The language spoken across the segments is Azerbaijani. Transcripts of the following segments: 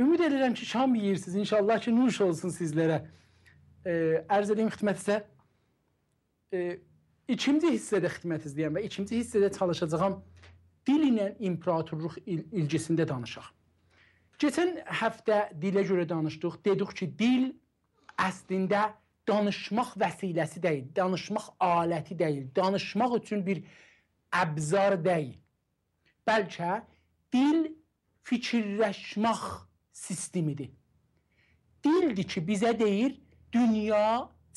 Ümid edirəm ki, şam yeyirsiniz. İnşallah ki, nuş olsun sizlərə. E, ərz edeyim xidmət isə e, ikinci hissədə xidmət izləyəm və ikinci hissədə çalışacağam dil ilə imperatorluq il ilgisində danışaq. Keçən həftə dilə görə danışdıq. Dedik ki, dil əslində danışmaq vəsiləsi deyil, danışmaq aləti deyil, danışmaq üçün bir əbzar deyil. Bəlkə dil fikirləşmək sistemidir. Dildir ki, bizə deyir, dünya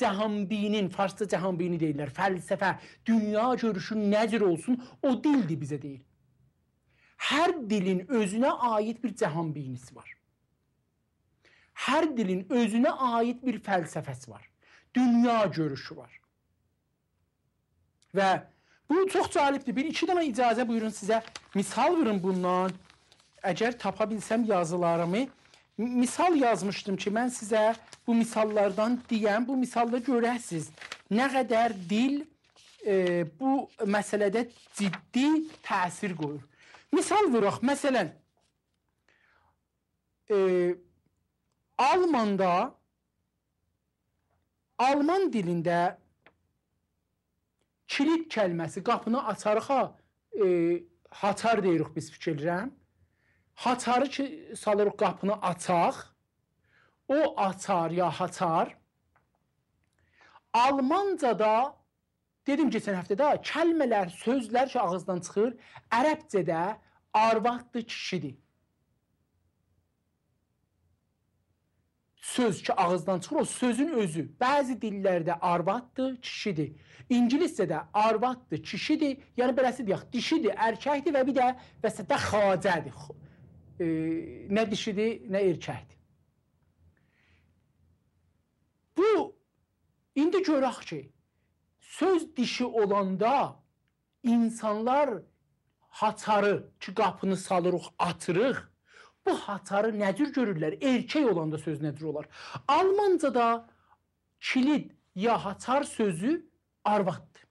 Cəhambinin, farsda Cəhambini deyirlər, fəlsəfə, dünya görüşü nəcür olsun, o dildir bizə deyir. Hər dilin özünə aid bir Cəhambinisi var. Hər dilin özünə aid bir fəlsəfəsi var. Dünya görüşü var. Və bu çox cəlbdir. Bir iki dənə icazə buyurun sizə misal verim bundan əgər tapa bilsəm yazılarımı misal yazmışdım ki, mən sizə bu misallardan deyəm, bu misalda görəsiz nə qədər dil e, bu məsələdə ciddi təsir qoyur. Misal vuraq, məsələn, e, Almanda Alman dilində kilit kəlməsi qapını açarıxa e, haçar deyirik biz fikirlirəm haçarı ki salırıq qapını açaq, o açar ya haçar Almancada dedim keçən həftədə kəlmələr, sözlər ki ağızdan çıxır, ərəbcədə arvaddır, kişidir. söz ki ağızdan çıxır o sözün özü. Bəzi dillərdə arvaddır, kişidir. İngiliscədə arvaddır, kişidir, yəni beləsidir, yaxud dişidir, erkəkdir və bir də vəsətdə xacədir e, nə dişidir, nə erkəkdir. Bu, indi görək ki, söz dişi olanda insanlar haçarı ki qapını salırıq, atırıq. Bu haçarı nəcür görürlər? Erkək olanda söz nədir olar? Almancada kilid ya haçar sözü arvaddır.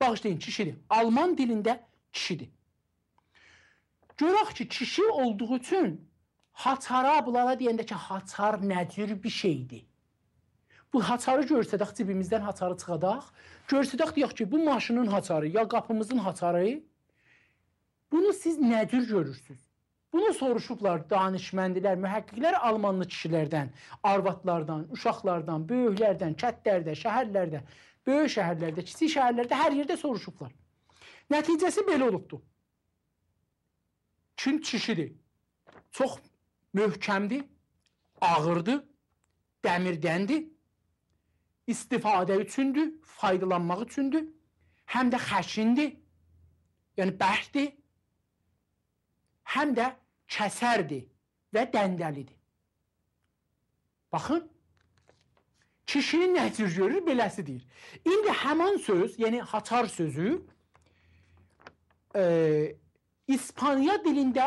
Bağışlayın, kişidir. Alman dilində kişidir. Görək ki, kişi olduğu üçün haçara bulana deyəndə ki, haçar nə cür bir şeydir? Bu haçarı görsədək cibimizdən haçarı çıxadaq, görsədək deyək ki, bu maşının haçarı ya qapımızın haçarı. Bunu siz nə cür görürsüz? Bunu soruşublar danışməndilər, mühəqqiqlər almanlı kişilərdən, arvadlardan, uşaqlardan, böyüklərdən, kətlərdə, şəhərlərdə, böyük şəhərlərdə, kiçik şəhərlərdə hər yerdə soruşublar. Nəticəsi belə olubdu. Çin çişidir. Çox möhkəmdir, ağırdır, dəmirdəndir. İstifadə üçündür, faydalanmaq üçündür. Həm də xəşindir. Yəni bəhtdir. Həm də kəsərdir və dəndəlidir. Baxın, kişini nəcür görür, beləsi deyir. İndi həman söz, yəni haçar sözü e, İspaniya dilində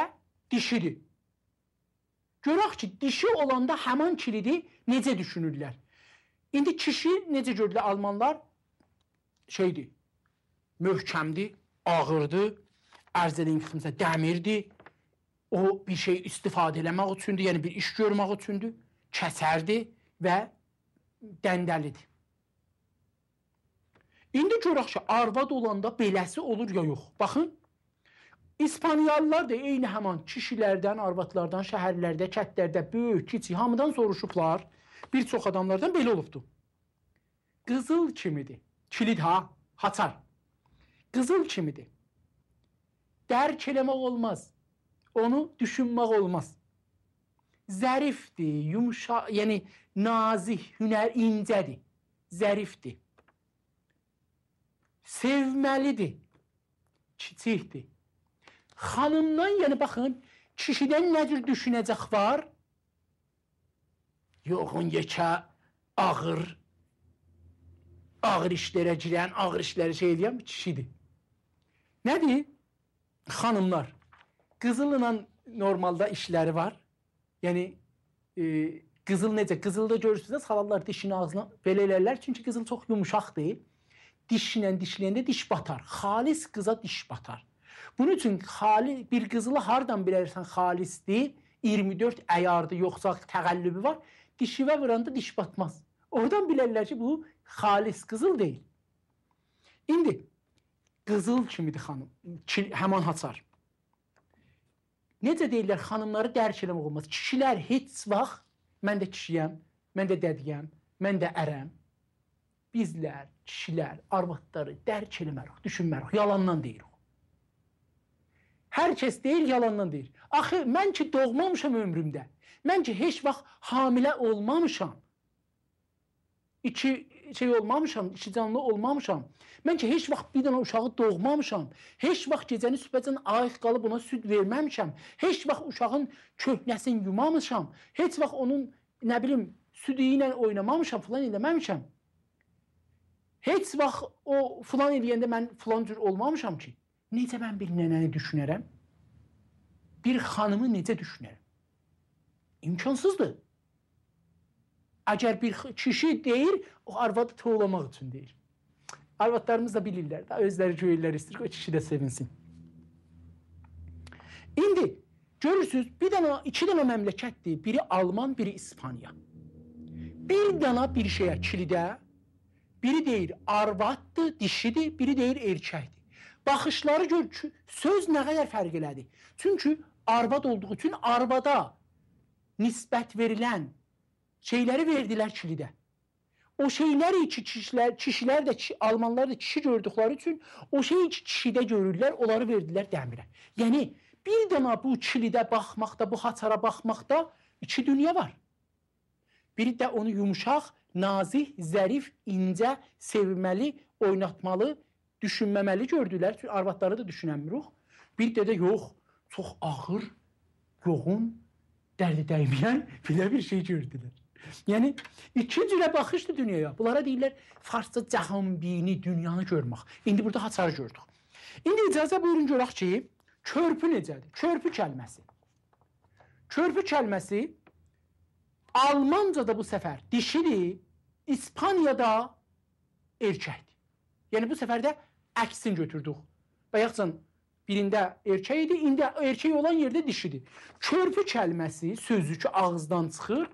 dişidir. Görək ki, dişi olanda həman kilidi necə düşünürlər? İndi kişi necə görürlər almanlar? Şeydir. Möhkəmdir, ağırdır, ərz edeyim ki, məsələn, dəmirdir. O bir şey istifadə eləmək üçündür, yəni bir iş görmək üçündür, kəsərdir və dəndəlidir. İndi görək ki, arvad olanda beləsi olur ya yox. Baxın, İspaniyalılar da eyni həman kişilərdən, arvadlardan, şəhərlərdə, kətlərdə, böyük, kiçik hamıdan soruşublar. Bir çox adamlardan belə olubdu. Qızıl kimidir? Kilid ha, haçar. Qızıl kimidir? Dərk eləmək olmaz. Onu düşünmək olmaz. Zərifdir, yumşaq, yəni nazik, hünər, incədir. Zərifdir. Sevməlidir. Kiçikdir xanımdan, yəni baxın, kişidən nə cür düşünəcək var? Yoxun yekə ağır ağır işlərə girən, ağır işləri şey edən bir kişidir. Nədir? Xanımlar. Qızılla normalda işləri var. Yəni e, qızıl necə? Qızılda görürsünüz, xalalar dişini ağzına belə elərlər. Çünki qızıl çox yumuşaq deyil. Dişlə dişləyəndə diş batar. Xalis qıza diş batar. Bunun üçün xali bir qızılı hardan bilərsən xalisdir? 24 əyardı, yoxsa təqəllübü var. Dişivə vuranda diş batmaz. Oradan bilərlər ki, bu xalis qızıl deyil. İndi qızıl kimidir xanım, həman haçar. Necə deyirlər, xanımları dərk eləmək olmaz. Kişilər heç vaxt mən də kişiyəm, mən də dədiyəm, mən də ərəm. Bizlər, kişilər, arvadları dərk eləmərük, düşünmərük, yalandan deyirik. Hər kəs deyir, yalandan deyir. Axı mən ki doğmamışam ömrümdə. Mən ki heç vaxt hamilə olmamışam. İki şey olmamışam, iki canlı olmamışam. Mən ki heç vaxt bir dənə uşağı doğmamışam. Heç vaxt gecəni sübhəcən ayıq qalıb ona süd verməmişəm. Heç vaxt uşağın köhnəsini yumamışam. Heç vaxt onun nə bilim südü ilə oynamamışam, filan eləməmişəm. Heç vaxt o filan eləyəndə mən filan cür olmamışam ki. Necə mən bir nənəni düşünərəm? Bir xanımı necə düşünərəm? İmkansızdır. Əgər bir kişi deyir, o arvadı toğlamaq üçün deyir. Arvadlarımız da bilirlər, da özləri göylər istəyir, o kişi də sevinsin. İndi görürsüz, bir dənə, iki dənə məmləkətdir. Biri Alman, biri İspaniya. Bir dənə bir şeyə kilidə biri deyir arvaddır, dişidir, biri deyir erkəkdir baxışları gör ki, söz nə qədər fərq elədi. Çünki arvad olduğu üçün arvada nisbət verilən şeyləri verdilər kilidə. O şeyləri ki, kişilər, kişilər də, ki, almanlar da kişi gördükləri üçün o şeyi ki, kişidə görürlər, onları verdilər dəmirə. Yəni, bir dana bu kilidə baxmaqda, bu haçara baxmaqda iki dünya var. Biri də onu yumuşaq, nazih, zərif, incə, sevməli, oynatmalı, düşünməməli gördülər. Çünki arvadları da düşünəmirik. Bir də də yox, çox ağır, yoğun, dərdi dəyməyən belə bir şey gördülər. Yəni iki cürə baxışdır dünyaya. Bunlara deyirlər farsca cəhəmbini, dünyanı görmək. İndi burada haçarı gördük. İndi icazə buyurun görək ki, körpü necədir? Körpü kəlməsi. Körpü kəlməsi Almancada bu səfər dişidir, İspaniyada erkəkdir. Yəni bu səfər də əksin götürdük. Bayaqcan birində erkək idi, indi erkək olan yerdə dişidir. Körpü kəlməsi, sözü ki ağızdan çıxır,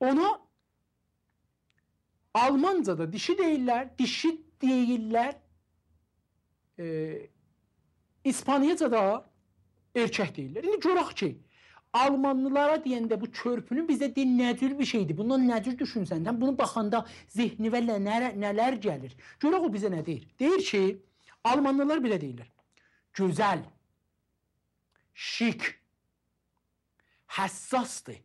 ona Almancada dişi deyirlər, dişi deyirlər. E, İspaniyacada erkək deyirlər. İndi görək ki, Almanlılara deyəndə bu körpünün bizə deyir nə cür bir şeydir. Bundan nə cür düşünsən? Həm bunu baxanda zehnivə nələr, nələr gəlir? Görək o bizə nə deyir? Deyir ki, Almanlılar belə deyirlər. Gözəl, şik, həssasdır.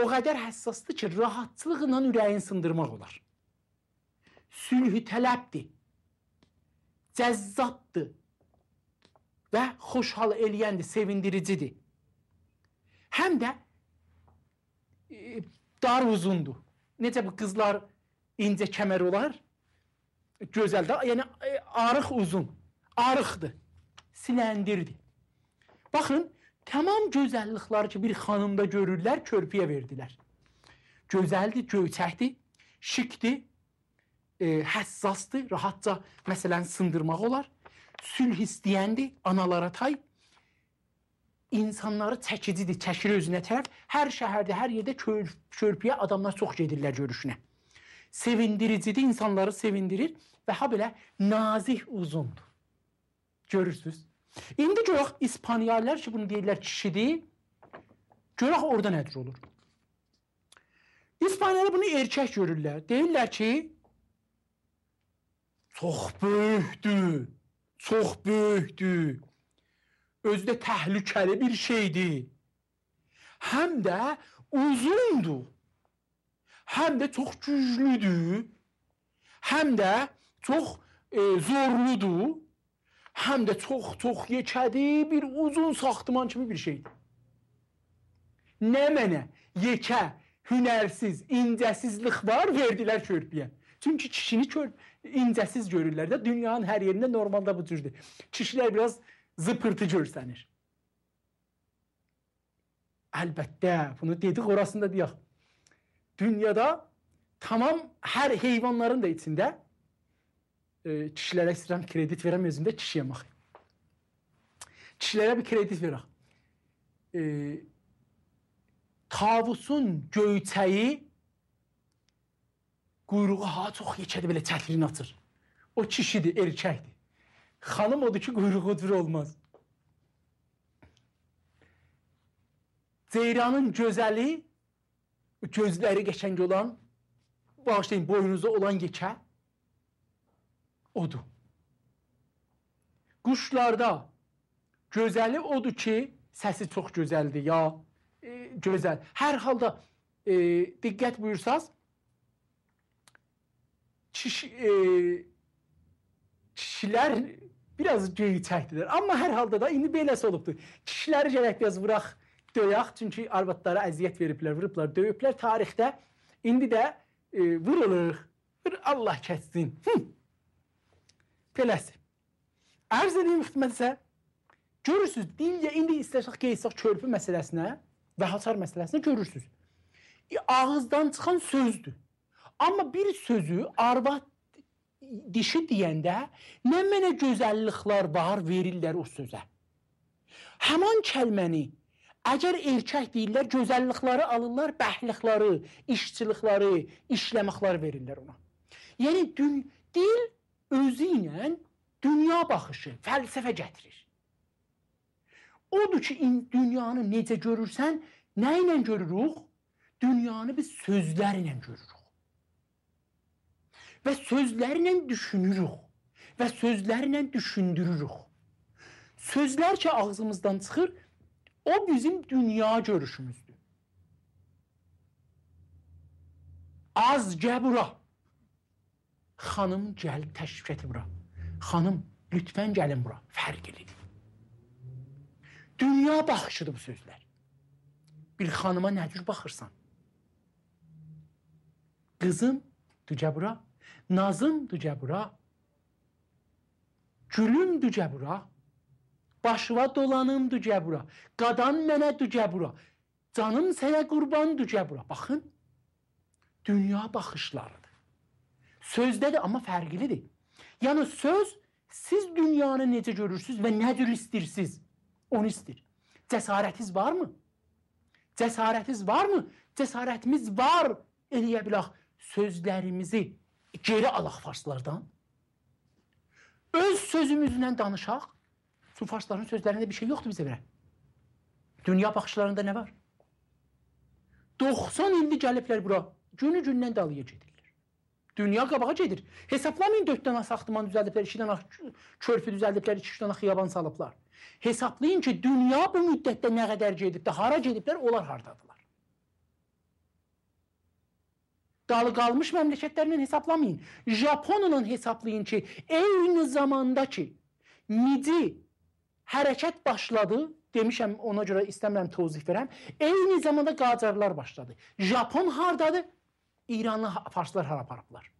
O qədər həssasdır ki, rahatçılıqla ürəyin sındırmaq olar. Sülhü tələbdir. Cəzzabdır və xoşhal eləyəndir, sevindiricidir. Həm də e, dar uzundur. Necə bu qızlar incə kəmər olar? Gözəl də, yəni e, arıq uzun, arıqdır, siləndirdir. Baxın, tamam gözəllikləri ki, bir xanımda görürlər, körpüyə verdilər. Gözəldir, göyçəkdir, şikdir, e, həssasdır, rahatca məsələn sındırmaq olar sülh istəyəndir analara tay. İnsanları çəkicidir, çəkir özünə tərəf. Hər şəhərdə, hər yerdə kör, körpüyə adamlar çox gedirlər görüşünə. Sevindiricidir, insanları sevindirir və ha belə nazih uzundur. Görürsüz? İndi görək İspaniyalılar ki, bunu deyirlər kişidir. Görək orada nədir olur. İspaniyalı bunu erkək görürlər. Deyirlər ki, çox böyükdür çox böyükdür. Özü də təhlükəli bir şeydir. Həm də uzundur. Həm də çox güclüdür. Həm də çox e, zorludur. Həm də çox-çox yekədi, bir uzun saxtıman kimi bir şeydir. Nə mənə yekə, hünərsiz, incəsizlik var verdilər körpüyə. Çünki kişini körpüyə incəsiz görürlər də. Dünyanın her yerinde normalde bu cürdür. Kişilər biraz zıpırtı görsənir. Elbette bunu dedik orasında diyor. Dünyada tamam her heyvanların da içinde e, kişilərə istəyirəm kredit verəm özümdə kişiyə baxayım. Kişilərə bir kredi verir. E, tavusun göyçəyi Quyruğu ha çox yekədir, belə çətliyin açır. O kişidir, erkəkdir. Xanım odur ki, quyruğu dür olmaz. Ceyranın gözəli, gözləri qəşəng olan, bağışlayın, boynuzda olan yekə odur. Quşlarda gözəli odur ki, səsi çox gözəldir ya, e, gözəl. Hər halda e, diqqət buyursaz, kişi, e, kişilər biraz göyçəkdirlər. Amma hər halda da indi beləsi olubdur. Kişiləri gərək biraz vuraq, döyək, çünki arvadlara əziyyət veriblər, vurublar, döyüblər tarixdə. İndi də e, vuruluruq. Bir Allah kəssin. Beləsi. Ərz edeyim xidmətsə, görürsüz, dilyə indi istəsək qeysaq körpü məsələsinə və haçar məsələsinə görürsüz. E, ağızdan çıxan sözdür. Amma bir sözü arvad dişi deyəndə nə mənə gözəlliklər var verirlər o sözə. Həman kəlməni əgər erkək deyirlər, gözəllikləri alırlar, bəhlikləri, işçilikləri, işləməkləri verirlər ona. Yəni dün dil özü ilə dünya baxışı, fəlsəfə gətirir. Odur ki, dünyanı necə görürsən, nə ilə görürük? Dünyanı biz sözlərlə görürük və sözlərlə düşünürük və sözlərlə düşündürürük. Sözlər ki ağzımızdan çıxır, o bizim dünya görüşümüzdür. Az gəbura. Xanım gəl təşvik et bura. Xanım lütfən gəlin bura. Fərq edir. Dünya baxışıdır bu sözlər. Bir xanıma nə cür baxırsan? Qızım, dücə bura nazımdır cəbura, gülümdür cəbura, başıva dolanımdır cəbura, qadan mənədir cəbura, canım sənə qurbandır cəbura. Baxın, dünya baxışlarıdır. Sözdədir, amma fərqlidir. Yəni, söz siz dünyanı necə görürsünüz və nə cür istəyirsiniz, onu istəyir. Cəsarətiz varmı? Cəsarətiz varmı? Cəsarətimiz var, eləyə bilək sözlərimizi geri alaq farslardan. Öz sözümüzlə danışaq. Çünki farsların sözlərində bir şey yoxdur bizə verə. Dünya baxışlarında nə var? 90 ildir gəliblər bura. Günü gündən dalıya gedirlər. Dünya qabağa gedir. Hesablamayın 4 dənə saxtaman düzəldiblər, 2 dənə körpü düzəldiblər, 2 dənə xiyaban salıblar. Hesablayın ki, dünya bu müddətdə nə qədər gedib də, hara gediblər, onlar hardadır. dalı qalmış məmləkətlərlə hesablamayın. Japonla hesablayın ki, eyni zamanda ki, midi hərəkət başladı, demişəm ona görə istəmirəm təvzih verəm. Eyni zamanda qacarlar başladı. Japon hardadır? İranlı farslar hara aparıblar.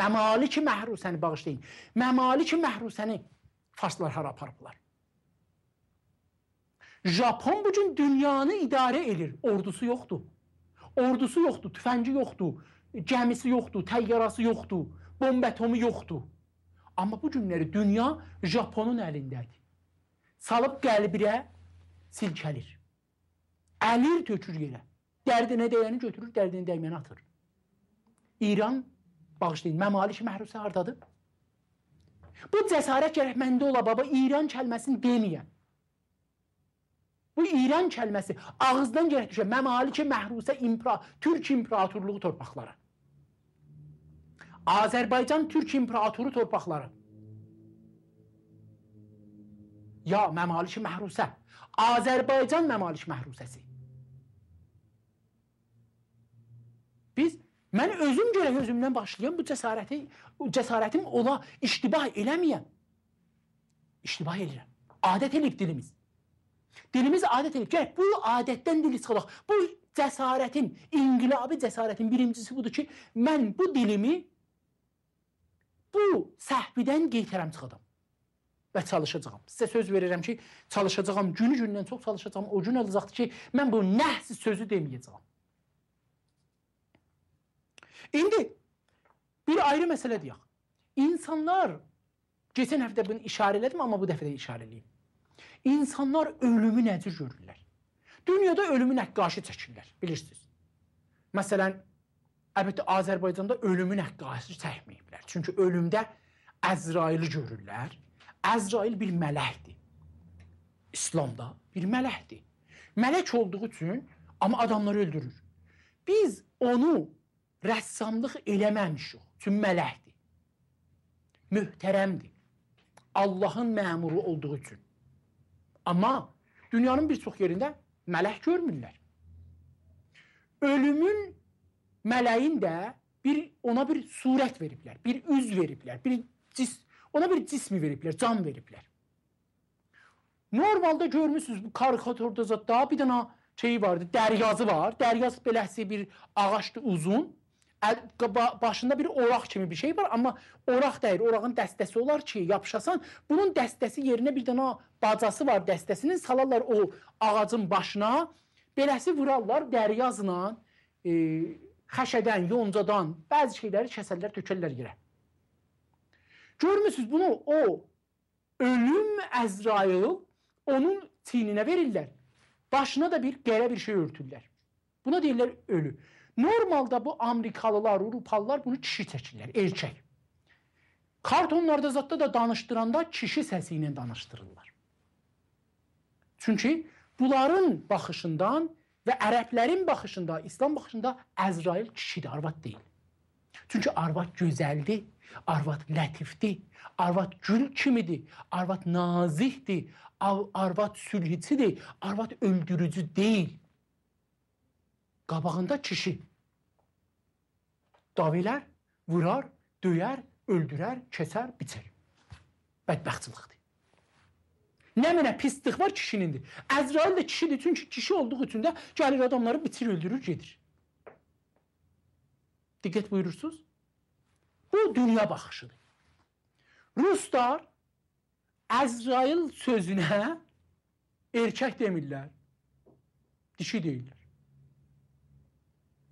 Məmali ki məhrusəni bağışlayın. Məmali ki məhrusəni farslar hara aparıblar. Japon bu gün dünyanı idarə edir. Ordusu yoxdur. Ordusu yoxdur, tüfəngi yoxdur, gəmisi yoxdur, təyyarası yoxdur, bomba atomu yoxdur. Amma bu günləri dünya Japonun əlindədir. Salıb qəlbirə silkəlir. Əlir tökür yerə. Dərdinə dəyəni götürür, dərdinə dəyməni atır. İran, bağışlayın, məmalik məhrusi hardadır? Bu cəsarət gərək məndə ola, baba, İran kəlməsini deməyəm. Bu İran kəlməsi ağızdan gərək düşə, məmalik məhrusə impra, Türk imperatorluğu torpaqları. Azərbaycan Türk imperatoru torpaqları. Ya məmaliş məhrusə. Azərbaycan məmaliş məhrusəsi. Biz mən özüm görə özümdən başlayım bu cəsarəti cəsarətim ola iştibah eləməyəm. İştibah edirəm. Adət elib dilimiz. Dilimiz adət elib. Gəl bu adətdən dil çıxalaq. Bu cəsarətin, inqilabi cəsarətin birincisi budur ki, mən bu dilimi bu səhvidən qeytərəm çıxacam və çalışacağam. Sizə söz verirəm ki, çalışacağam, günü-gündən çox çalışacağam. O gün olacaqdı ki, mən bu nəhs sözü deməyəcəm. İndi bir ayrı məsələ deyək. İnsanlar keçən həftə bunu işarə elədim, amma bu dəfə də işarə eləyim. İnsanlar ölümü necə görürlər? Dünyada ölümün nəqqaşı çəkirlər, bilirsiniz. Məsələn, Əlbəttə Azərbaycanda ölümün əqqası çəkməyiblər. Çünki ölümdə Əzraili görürlər. Əzrail bir mələkdir. İslamda bir mələkdir. Mələk olduğu üçün amma adamları öldürür. Biz onu rəssamlıq eləməmişik. Çünki mələkdir. Möhtərəmdir. Allahın məmuru olduğu üçün. Amma dünyanın bir çox yerində mələk görmürlər. Ölümün mələyin də bir ona bir surət veriblər, bir üz veriblər, bir cis ona bir cismi veriblər, can veriblər. Normalda görmüsünüz bu karikatürdə zət daha bir dənə şeyi vardı, dəryazı var. Dəryaz beləsi bir ağacdır uzun. Əl, başında bir oraq kimi bir şey var, amma oraq deyil, orağın dəstəsi olar ki, yapışasan, bunun dəstəsi yerinə bir dənə bacası var dəstəsinin, salarlar o ağacın başına, beləsi vurarlar dəryazla, e, xəşədən, yoncadan bəzi şeyləri kəsərlər, tökərlər yerə. Görmürsüz bunu o ölüm Əzrail onun çiyninə verirlər. Başına da bir qərə bir şey örtürlər. Buna deyirlər ölü. Normalda bu Amerikalılar, Avropalılar bunu kişi çəkirlər, erkək. Kartonlarda zətdə da danışdıranda kişi səsi ilə danışdırırlar. Çünki bunların baxışından Və ərəblərin baxışında, İslam baxışında Əzrail kişidir, arvad deyil. Çünki arvad gözəldir, arvad lətifdir, arvad gül kimidir, arvad nazihdir, arvad sülhçidir, arvad öldürücü deyil. Qabağında kişi davilər, vurar, döyər, öldürər, kəsər, biçər. Bədbəxtçilikdir. Nə mənə pislik var kişinindir. Əzrail də kişidir, çünki kişi olduğu üçün də gəlir adamları bitir, öldürür, gedir. Diqqət buyurursunuz? Bu dünya baxışıdır. Ruslar Əzrail sözünə erkək demirlər. Dişi deyirlər.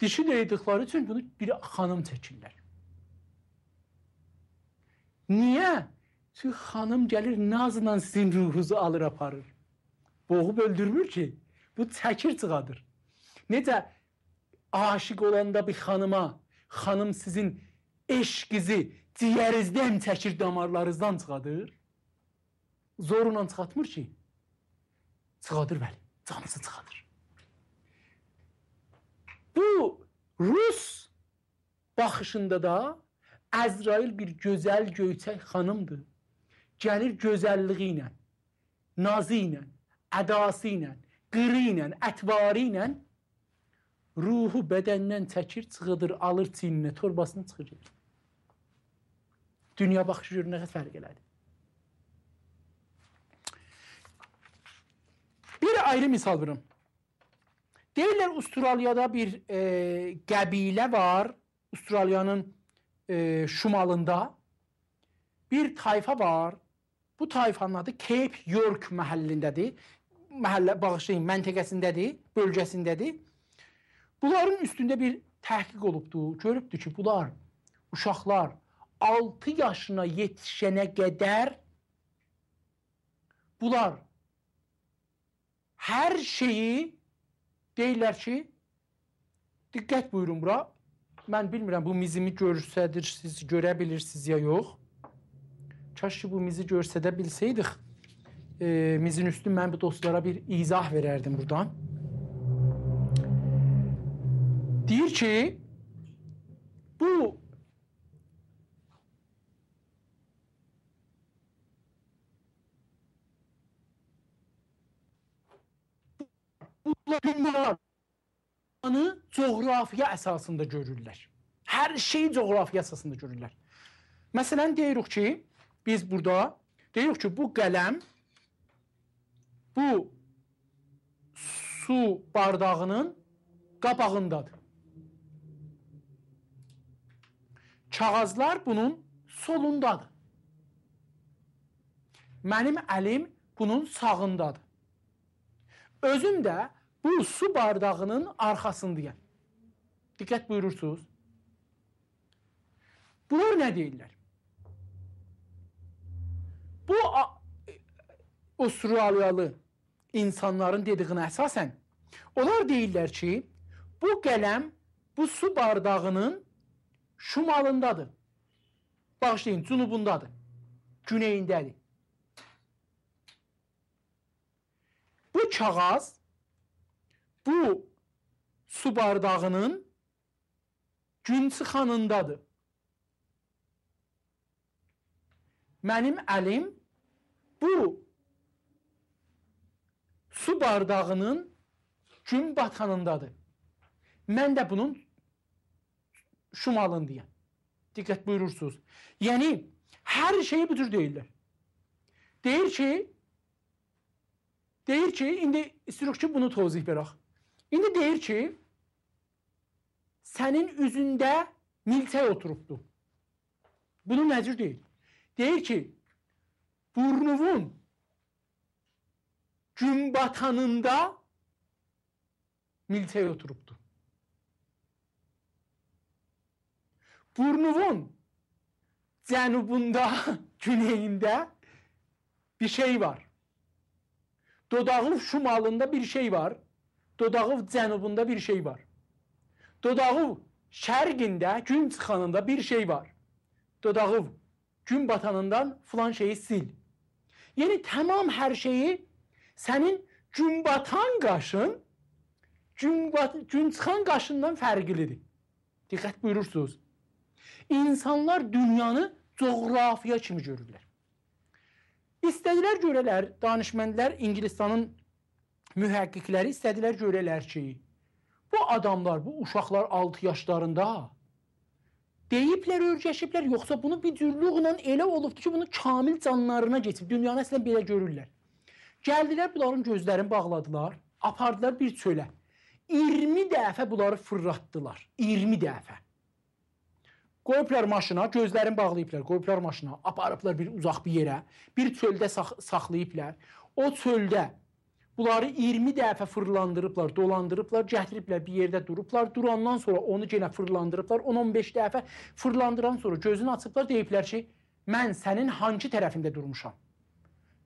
Dişi deyildikləri üçün bunu bir xanım çəkirlər. Niyə? Çünki xanım gəlir nazla sizin ruhunuzu alır aparır. Boğub öldürmür ki. Bu çəkir çıxadır. Necə aşiq olanda bir xanıma, xanım sizin eşqizi ciyərinizdən çəkir, damarlarınızdan çıxadır. Zorla çıxartmır ki. Çıxadır bəli, canısı çıxadır. Bu Rus baxışında da Əzrail bir gözəl göyçək xanımdır gəlir gözəlliyi ilə, nazı ilə, ədası ilə, qırı ilə, ətvarı ilə ruhu bədəndən çəkir, çıxıdır, alır çiyninə, torbasını çıxır. Dünya baxışı görə nə fərq elədi? Bir ayrı misal verim. Deyirlər Avustraliyada bir e, qəbilə var. Avustraliyanın e, şumalında bir tayfa var. Bu tayfanın adı Cape York məhəllindədir. Məhəllə bağışlayın, məntəqəsindədir, bölgəsindədir. Bunların üstündə bir təhqiq olubdu. Görübdü ki, bunlar uşaqlar 6 yaşına yetişənə qədər bunlar hər şeyi deyirlər ki, diqqət buyurun bura. Mən bilmirəm bu mizimi görsədir siz görə bilirsiniz ya yox kaş ki bu mizi görsədə bilsəydik, e, mizin üstü mən bu dostlara bir izah verərdim buradan. Deyir ki, bu bunlar anı coğrafiya əsasında görürlər. Hər şeyi coğrafiya əsasında görürlər. Məsələn deyirik ki, biz burada deyirik ki, bu qələm bu su bardağının qabağındadır. Kağızlar bunun solundadır. Mənim əlim bunun sağındadır. Özüm də bu su bardağının arxasındayam. Diqqət buyurursunuz. Bunlar nə deyirlər? Bu Avstraliyalı insanların dediyinə əsasən onlar deyirlər ki, bu qələm bu su bardağının şumalındadır. Bağışlayın, cənubundadır. Güneyindədir. Bu kağız bu su bardağının gün çıxanındadır. Mənim əlim bu su bardağının gün batanındadır. Mən də bunun şumalındayım. Diqqət buyurursunuz. Yəni, hər şeyi büdür deyirlər. Deyir ki, deyir ki, indi istirik ki, bunu tozih bərək. İndi deyir ki, sənin üzündə milçək oturubdur. Bunu nəcür deyil. Deyir ki, Burnuvun gün batanında milçəyə oturubdu. Burnuvun cənubunda, güneyində bir şey var. Dodağlıq şumalında bir şey var. Dodağlıq cənubunda bir şey var. Dodağlıq şərqində, gün çıxanında bir şey var. Dodağlıq gün batanından filan şeyi sil. Yəni tamam hər şeyi sənin günbatan qaşın günbat gün çıxan qaşından fərqlidir. Diqqət buyurursunuz. İnsanlar dünyanı coğrafiya kimi görürlər. İstədilər görələr, danışməndlər İngilistanın mühəqqiqləri istədilər görələr ki, bu adamlar, bu uşaqlar 6 yaşlarında deyiblər, öyrəşiblər, yoxsa bunu büdürlüklə elə olubdu ki, bunu kamil canlarına keçib dünyanı əslində belə görürlər. Gəldilər bunların gözlərini bağladılar, apardılar bir çölə. 20 dəfə bunları fırlatdılar. 20 dəfə. Qoyublar maşına, gözlərini bağlayıblar, qoyublar maşına, aparıblar bir uzaq bir yerə, bir çöldə sax saxlayıblar. O çöldə Bunları 20 dəfə fırlandırıblar, dolandırıblar, gətiriblər bir yerdə durublar. Durandan sonra onu yenə fırlandırıblar. 10-15 dəfə fırlandıran sonra gözünü açıblar, deyiblər ki, mən sənin hansı tərəfində durmuşam?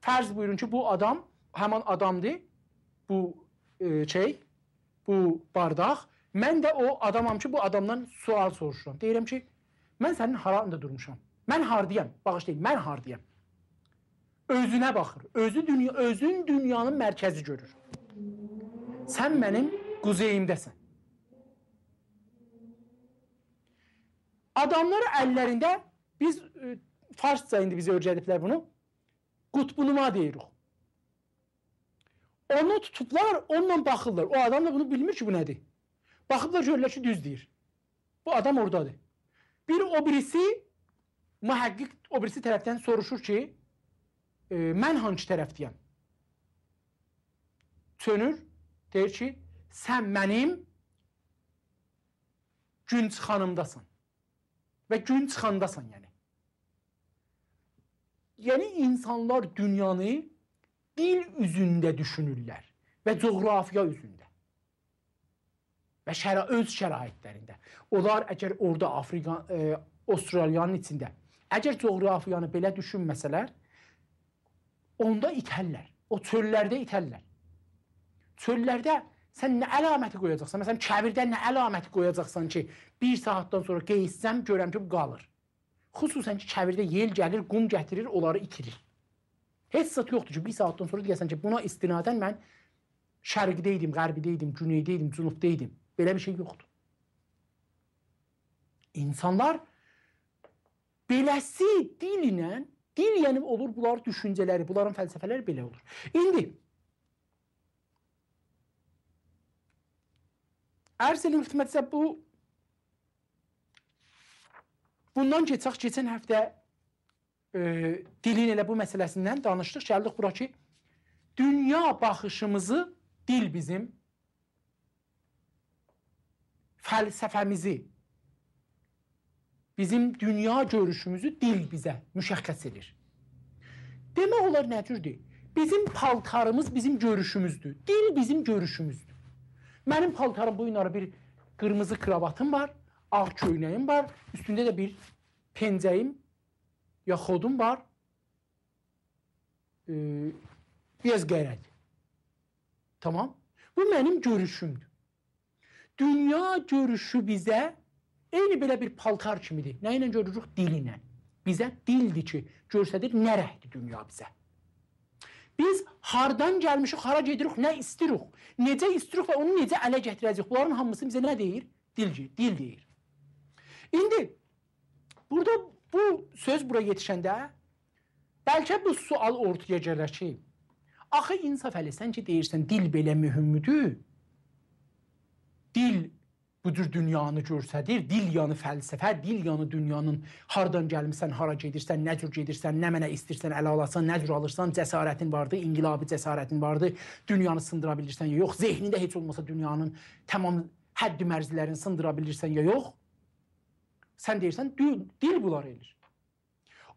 Fərz buyurun ki, bu adam həmin adamdır. Bu e, şey, bu bardaq. Mən də o adamam ki, bu adamdan sual soruşuram. Deyirəm ki, mən sənin haranda durmuşam? Mən hardayam? Bağışlayın, mən hardayam? özünə baxır. Özü dünya özün dünyanın mərkəzi görür. Sən mənim quzeyimdəsən. Adamlar əllərində biz ə, e, farsca indi bizə öyrədiblər bunu. Qutbunuma deyirik. Onu tutublar, onunla baxırlar. O adam da bunu bilmir ki, bu nədir. Baxıblar görürlər ki, düz deyir. Bu adam oradadır. Bir o birisi mühəqqiq o birisi tərəfdən soruşur ki, e, mən hansı tərəfdəyəm? Sönür, deyir ki, sən mənim gün çıxanımdasan. Və gün çıxandasan, yəni. Yəni insanlar dünyanı dil üzündə düşünürlər və coğrafiya üzündə. Və şərə öz şəraitlərində. Onlar əgər orada Afrika e, Avstraliyanın içində əgər coğrafiyanı belə düşünməsələr, onda itərlər. O çöllərdə itərlər. Çöllərdə sən nə əlaməti qoyacaqsan? Məsələn, kəbirdə nə əlaməti qoyacaqsan ki, 1 saatdan sonra qeyissəm görəm ki, bu qalır. Xüsusən ki, kəbirdə yel gəlir, qum gətirir, onları itirir. Heç zət yoxdur ki, 1 saatdan sonra deyəsən ki, buna istinadən mən şərqdə idim, qərbdə idim, güneydə idim, cənubda idim. Belə bir şey yoxdur. İnsanlar beləsi dil ilə Dil yəni olur bunlar düşüncələri, bunların fəlsəfələri belə olur. İndi Ərselin xidmətsə bu bundan keçək keçən həftə e, dilin elə bu məsələsindən danışdıq. Gəldik bura ki, dünya baxışımızı dil bizim fəlsəfəmizi bizim dünya görüşümüzü dil bize müşəxxəs edir. Demek olar ne cürdür? Bizim paltarımız bizim görüşümüzdü. Dil bizim görüşümüzdü. Benim paltarım bu inara bir kırmızı kravatım var, ağ köynəyim var, üstünde de bir pencəyim ya xodum var. Ee, biraz qeyrək. Tamam? Bu benim görüşümdü. Dünya görüşü bize Eyni belə bir paltar kimidir. Nə ilə görürük? Dil ilə. Bizə dildir ki, göstərir nə rəhdir dünya bizə. Biz hardan gəlmişik, hara gedirik, nə istəyirik, necə istəyirik və onu necə ələ gətirəcəyik? Bunların hamısı bizə nə deyir? Dil, dil deyir. İndi burada bu söz bura yetişəndə bəlkə bu sual ortaya gələr ki, axı insaf əli sən ki deyirsən dil belə mühümdür. Dil bu cür dünyanı görsədir, dil yanı fəlsəfə, dil yanı dünyanın hardan gəlmisən, hara gedirsən, nə cür gedirsən, nə mənə istirsən, ələ alasan, nə cür alırsan, cəsarətin vardı, inqilabi cəsarətin vardı, dünyanı sındıra bilirsən ya yox, zehnində heç olmasa dünyanın tamam həddi mərzlərini sındıra bilirsən ya yox. Sən deyirsən, dil, dil bunlar eləyir.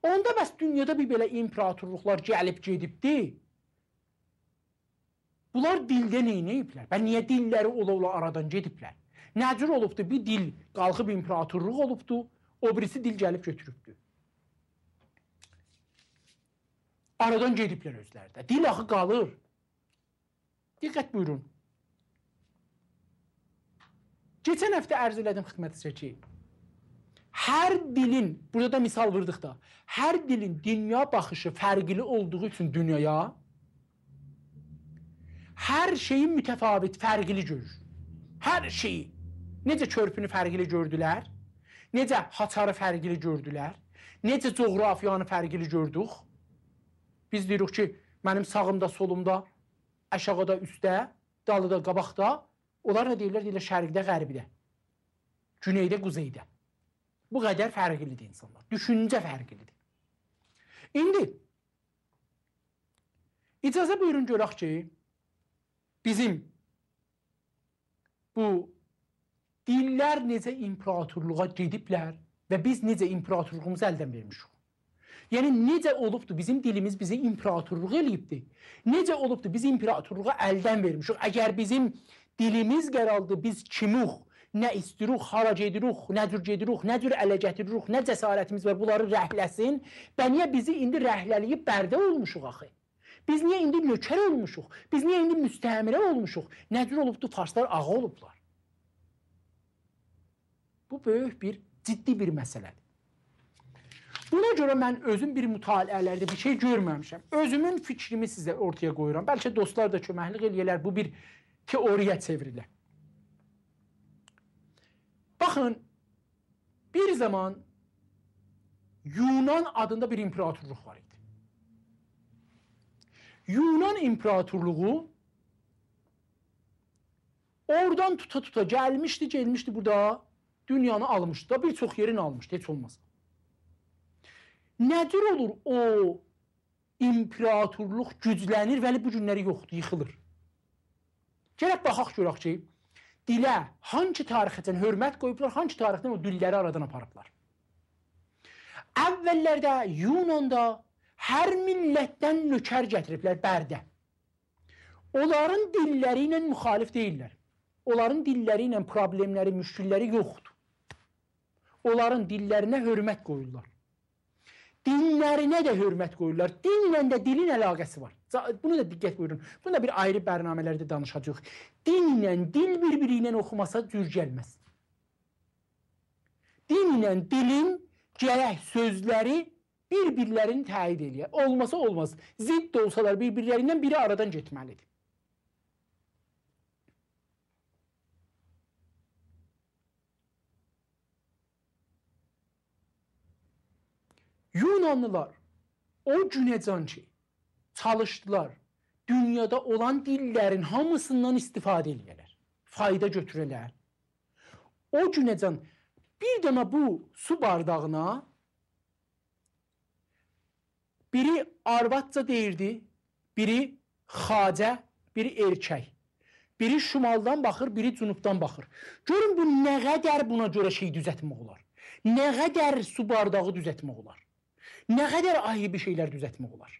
Onda bəs dünyada bir belə imperatorluqlar gəlib gedibdi. Bunlar dildə nə ediblər? Bə niyə dilləri ola-ola aradan gediblər? Nə cür olubdu? Bir dil qalxıb imperatorluq olubdu, o birisi dil gəlib götürübdü. Aradan gediblər özləri də. Dil axı qalır. Diqqət buyurun. Keçən həftə ərz elədim xidmətinizə ki, hər dilin, burada da misal vırdıq da, hər dilin dünya baxışı fərqli olduğu üçün dünyaya hər şeyin mütəfavit, fərqli görür. Hər şeyi. Necə körpünü fərqli gördülər? Necə Haçarı fərqli gördülər? Necə coğrafiyanı fərqli gördük? Biz deyirik ki, mənim sağımda, solumda, aşağıda, üstdə, dalıda, qabaqda. Onlar nə deyirlər? Deyirlər şərqdə, qərbidə. Güneydə, quzeydə. Bu qədər fərqlidir insanlar. Düşüncə fərqlidir. İndi icazə buyurun görək ki, bizim bu illər necə imperatorluğa gediblər və biz necə imperatorluğumuzu əldən vermişik. Yəni necə olubdu bizim dilimiz bizi imperatorluq eləyibdi? Necə olubdu biz imperatorluğu əldən vermişik? Əgər bizim dilimiz qəraldı, biz kimuq, nə istiruq, hara gediruq, nə cür gediruq, nə cür ələ gətiriruq, nə cəsarətimiz var bunları rəhləsin. Və niyə bizi indi rəhləliyib bərdə olmuşuq axı? Biz niyə indi nökər olmuşuq? Biz niyə indi müstəmirə olmuşuq? Nə cür olubdu farslar ağa olublar? Bu böyük bir, ciddi bir məsələdir. Buna görə mən özüm bir mütaliələrdə bir şey görməmişəm. Özümün fikrimi sizə ortaya qoyuram. Bəlkə dostlar da köməklik eləyirlər, bu bir teoriya çevrilir. Baxın, bir zaman Yunan adında bir imperatorluq var idi. Yunan imperatorluğu oradan tuta tuta gəlmişdi, gəlmişdi burada Dünyanı almışdı da bir çox yerini almışdı heç olmasa. Nədir olur o imperatorluq güclənir, vəli bu günləri yoxdur, yıxılır. Gələk baxaq görək ki, dilə hansı tarixdən hörmət qoyublar, hansı tarixdən o dilləri aradan aparıblar. Əvvəllərdə Yunanda hər millətdən nökər gətiriblər Bərdə. Onların dilləri ilə müxalif deyillər. Onların dilləri ilə problemləri, müşkilləri yoxdur onların dillərinə hörmət qoyurlar. Dinlərinə də hörmət qoyurlar. Dinlə də dilin əlaqəsi var. Bunu da diqqət buyurun. Bunu da bir ayrı bərnamələrdə danışacağıq. Dinlə dil bir-biri ilə oxumasa cür gəlməz. Dinlə dilin gərək sözləri bir-birlərini təyid eləyir. Olmasa olmaz. Zidd olsalar bir-birlərindən biri aradan getməlidir. Yunanlılar o günəcən ki çalışdılar, dünyada olan dillərin hamısından istifadə eləyirlər. Fayda götürürlər. O günəcən bir dənə bu su bardağına biri arvatca deyirdi, biri xacə, biri erkək. Biri şimaldan baxır, biri cənubdan baxır. Görün bu nə qədər buna görə şey düzəltmək olar. Nə qədər su bardağı düzəltmək olar nə qədər ahibi şeylər düzəltmək olar.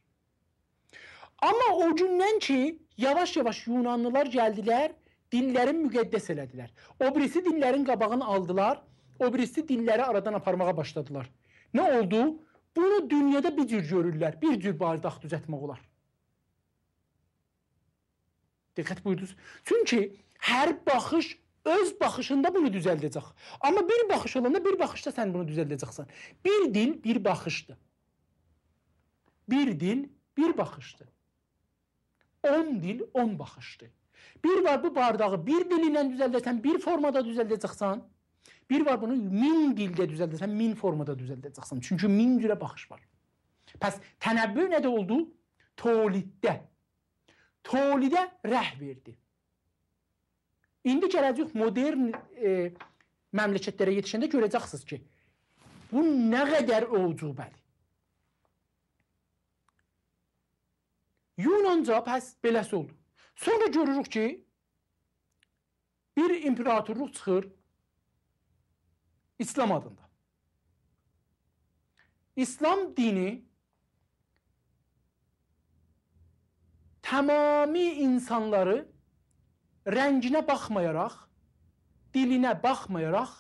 Amma o gündən ki, yavaş-yavaş Yunanlılar gəldilər, dinlərin müqəddəs elədilər. O birisi dinlərin qabağını aldılar, o birisi dinləri aradan aparmağa başladılar. Nə oldu? Bunu dünyada bir cür görürlər, bir cür bardaq düzəltmək olar. Diqqət buyurdunuz. Çünki hər baxış öz baxışında bunu düzəldəcək. Amma bir baxış olanda bir baxışda sən bunu düzəldəcəksən. Bir dil bir baxışdır. Bir dil, bir baxışdır. 10 dil, 10 baxışdır. Bir var bu bardağı bir dil ilə düzəldəsən, bir formada düzəldəcəksən. Bir var bunu 1000 dildə düzəldəsən, 1000 formada düzəldəcəksən. Çünki 1000 cürə baxış var. Pəs tənəbbü nədə oldu? Toliddə. Tolidə rəh verdi. İndi gələcək modern e, məmləkətlərə yetişəndə görəcəksiniz ki, bu nə qədər ucubəli. Yunanca pəs beləsi oldu. Sonra görürük ki, bir imperatorluq çıxır İslam adında. İslam dini tamami insanları rənginə baxmayaraq, dilinə baxmayaraq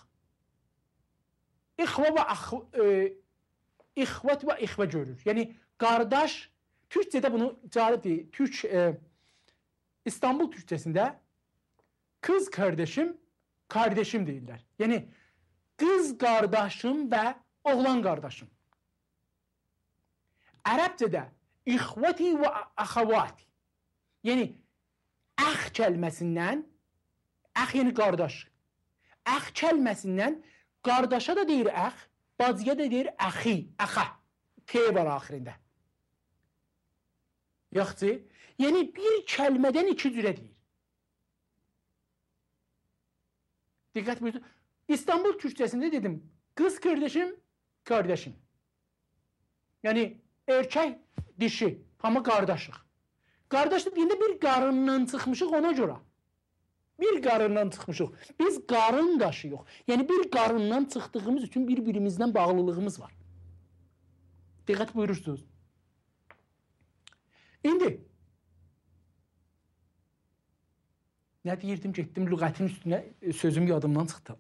ixva və e, ixvət və ixvə görür. Yəni qardaş Türkçe'de bunu cari değil. Türk, e, İstanbul Türkçesinde kız kardeşim, kardeşim değiller. Yani kız kardeşim ve oğlan kardeşim. Arapçada ihvati ve ahavati. Yani ah kelimesinden ah yani kardeş. Ah kelimesinden kardeşe de değil ah, bacıya da de değil ahi, aha. T var ahirinde. Yaxşı? Yəni bir kəlmədən iki cürə deyir. Diqqət buyurun. İstanbul türkçəsində dedim, qız qardaşım, qardaşım. Yəni erkək, dişi, amma qardaşıq. Qardaşlıq deyəndə bir qarından çıxmışıq ona görə. Bir qarından çıxmışıq. Biz qarın daşıyıq. Yəni bir qarından çıxdığımız üçün bir-birimizlə bağlılığımız var. Diqqət buyurursunuz. İndi nə deyirdim, getdim lüğətin üstünə e, sözüm yadımdan çıxdı.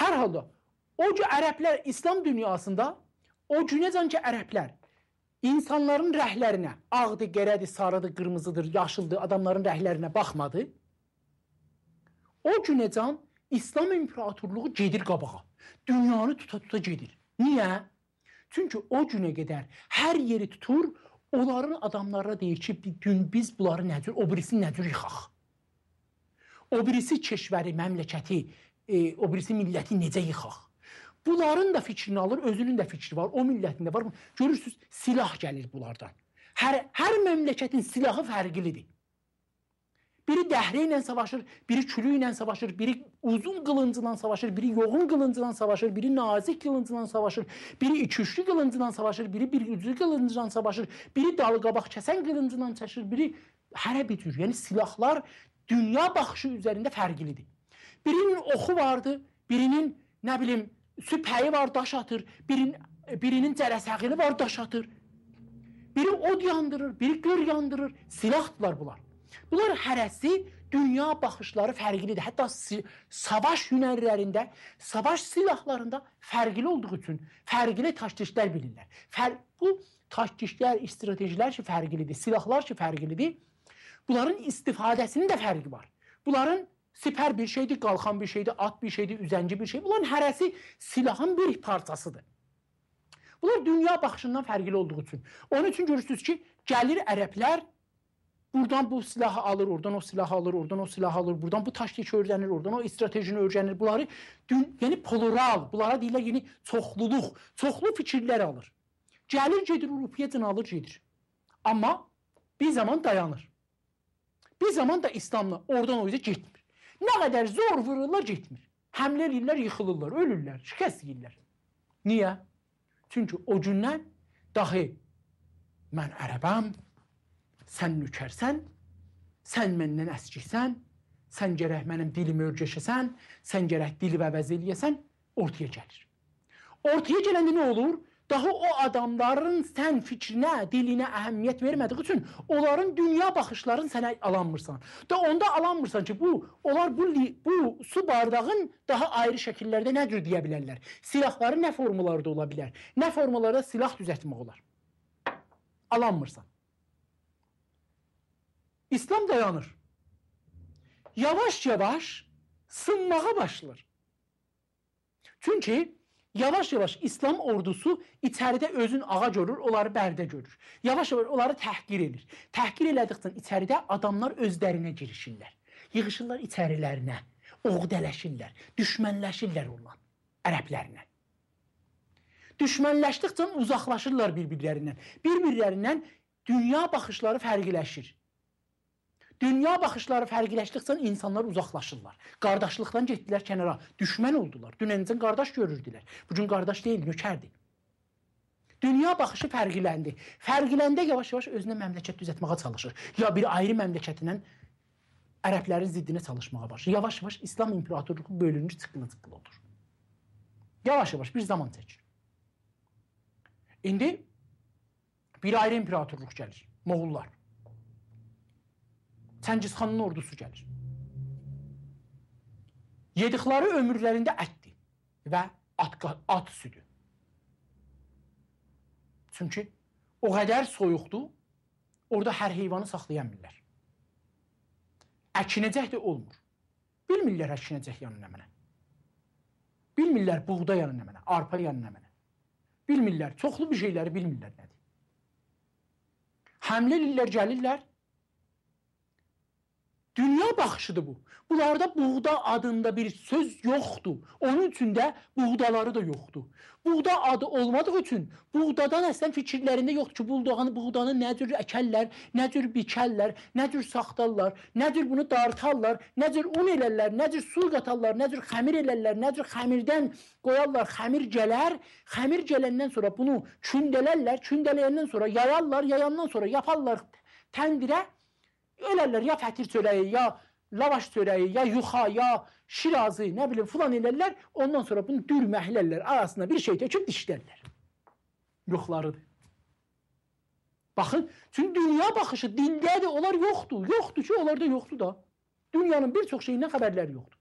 Hər halda o cür ərəblər İslam dünyasında o günəcən ki ərəblər insanların rəhlərinə, ağdı, qərədi, sarıdı, qırmızıdır, yaşıldı adamların rəhlərinə baxmadı. O günəcən İslam imperatorluğu gedir qabağa. Dünyanı tuta-tuta gedir. Niyə? Çünki o günə qədər hər yeri tutur, onların adamlarına deyir ki, bir gün biz bunları nə cür, o birisi nə cür yıxaq. O birisi keşvəri, məmləkəti, e, o birisi milləti necə yıxaq. Bunların da fikrini alır, özünün də fikri var, o millətin də var. Görürsüz, silah gəlir bunlardan. Hər hər məmləkətin silahı fərqlidir. Biri dəhrə ilə savaşır, biri külü ilə savaşır, biri uzun qılıncla savaşır, biri yoğun qılıncla savaşır, biri nazik qılıncla savaşır, biri iki üçlü qılıncla savaşır, biri bir güclü qılıncla savaşır, biri dalı qabaq kəsən qılıncla çəşir, biri hərə bir cür. Yəni silahlar dünya baxışı üzərində fərqlidir. Birinin oxu vardı, birinin nə bilim süpəyi var, daş atır, birinin birinin cərəsəğini var, daş atır. Biri od yandırır, biri qır yandırır, silahdılar bunlar. Bunlar hərəsi dünya baxışları fərqlidir. Hətta savaş hünərlərində, savaş silahlarında fərqli olduğu üçün fərqli taktişlər bilirlər. Fər bu taktişlər, strategilər ki fərqlidir, silahlar ki fərqlidir. Bunların istifadəsinin də fərqi var. Bunların sipər bir şeydir, qalxan bir şeydir, at bir şeydir, üzənci bir şey. Bunların hərəsi silahın bir parçasıdır. Bunlar dünya baxışından fərqli olduğu üçün. Onun üçün görürsüz ki, gəlir ərəblər Buradan bu silahı alır, oradan o silahı alır, oradan o silahı alır, buradan bu taktik öyrənir, oradan o stratejini öyrənir. Bunları dün, yəni plural, bunlara deyirlər yeni çoxluluq, çoxlu fikirlər alır. Gəlir gedir, Avropiyacın alır gedir. Amma bir zaman dayanır. Bir zaman da İslamla oradan o yüzə getmir. Nə qədər zor vururlar getmir. Həmlə eləyirlər, yıxılırlar, ölürlər, şikəst yeyirlər. Niyə? Çünki o gündən dahi mən ərəbəm, sən nökərsən, sən məndən əskiksən, sən gərək mənim dilimi örgəşəsən, sən gərək dili əvəz eləyəsən, ortaya gəlir. Ortaya gələndə nə olur? Daha o adamların sən fikrinə, dilinə əhəmiyyət vermədiyi üçün onların dünya baxışların sənə alanmırsan. Da onda alanmırsan ki, bu onlar bu bu su bardağın daha ayrı şəkillərdə nə cür deyə bilərlər. Silahları nə formalarda ola bilər? Nə formalarda silah düzəltmək olar? Alanmırsan. İslam dayanır. Yavaş yavaş sınmağa başlar. Çünki yavaş yavaş İslam ordusu içəridə özün ağa görür, onları bərdə görür. Yavaş yavaş onları təhqir edir. Təhqir elədikcə içəridə adamlar özlərinə girişirlər. Yığışırlar içərilərinə, oğdələşirlər, düşmənləşirlər onunla, ərəblərinə. Düşmənləşdikcə uzaqlaşırlar bir-birlərindən. Bir-birlərindən dünya baxışları fərqləşir. Dünya baxışları fərqləşdikcə insanlar uzaqlaşırlar. Qardaşlıqdan getdilər kənara, düşmən oldular. Dünəncən qardaş görürdülər. Bu gün qardaş deyil, nökərdir. Dünya baxışı fərqləndi. Fərqləndə yavaş-yavaş özünə məmləkət düzəltməyə çalışır. Ya bir ayrı məmləkətindən ərəblərin ziddinə çalışmağa başlayır. Yavaş-yavaş İslam imperatorluğu bölünür, çıqqılı-çıqqılı olur. Yavaş-yavaş bir zaman çəkir. İndi bir ayrı imperatorluq gəlir. Moğullar. Çəngizxanın ordusu gəlir. Yedikləri ömürlərində ətdir və at, at südü. Çünki o qədər soyuqdur, orada hər heyvanı saxlayamırlar. Əkinəcək də olmur. Bilmirlər əkinəcək yanı nə mənə. Bilmirlər buğda yanı nə mənə, arpa yanı nə mənə. Bilmirlər, çoxlu bir şeyləri bilmirlər nədir. Həmlə illər gəlirlər, Dünya baxışıdır bu. Bunlarda buğda adında bir söz yoxdur. Onun üçün də buğdaları da yoxdur. Buğda adı olmadığı üçün buğdadan əslən fikirlərində yoxdur ki, buğdanı, buğdanı nə cür əkəllər, nə cür bikəllər, nə cür saxtarlar, nə cür bunu dartarlar, nə cür un elərlər, nə cür su qatarlar, nə cür xəmir elərlər, nə cür xəmirdən qoyarlar, xəmir gələr, xəmir gələndən sonra bunu kündələrlər, kündələyəndən sonra yayarlar, yayandan sonra yaparlar təndirə Ölərlər ya fətir çörəyi, ya lavaş çörəyi, ya yuxa, ya şirazı, nə bilim filan elərlər. Ondan sonra bunu dürməklərlər, arasına bir şey töküb dişlərlər. Yoxlarıdır. Baxın, çünki dünya baxışı dindədir, onlar yoxdur. Yoxdur ki, onlarda yoxdur da. Dünyanın bir çox şeyindən xəbərləri yoxdur.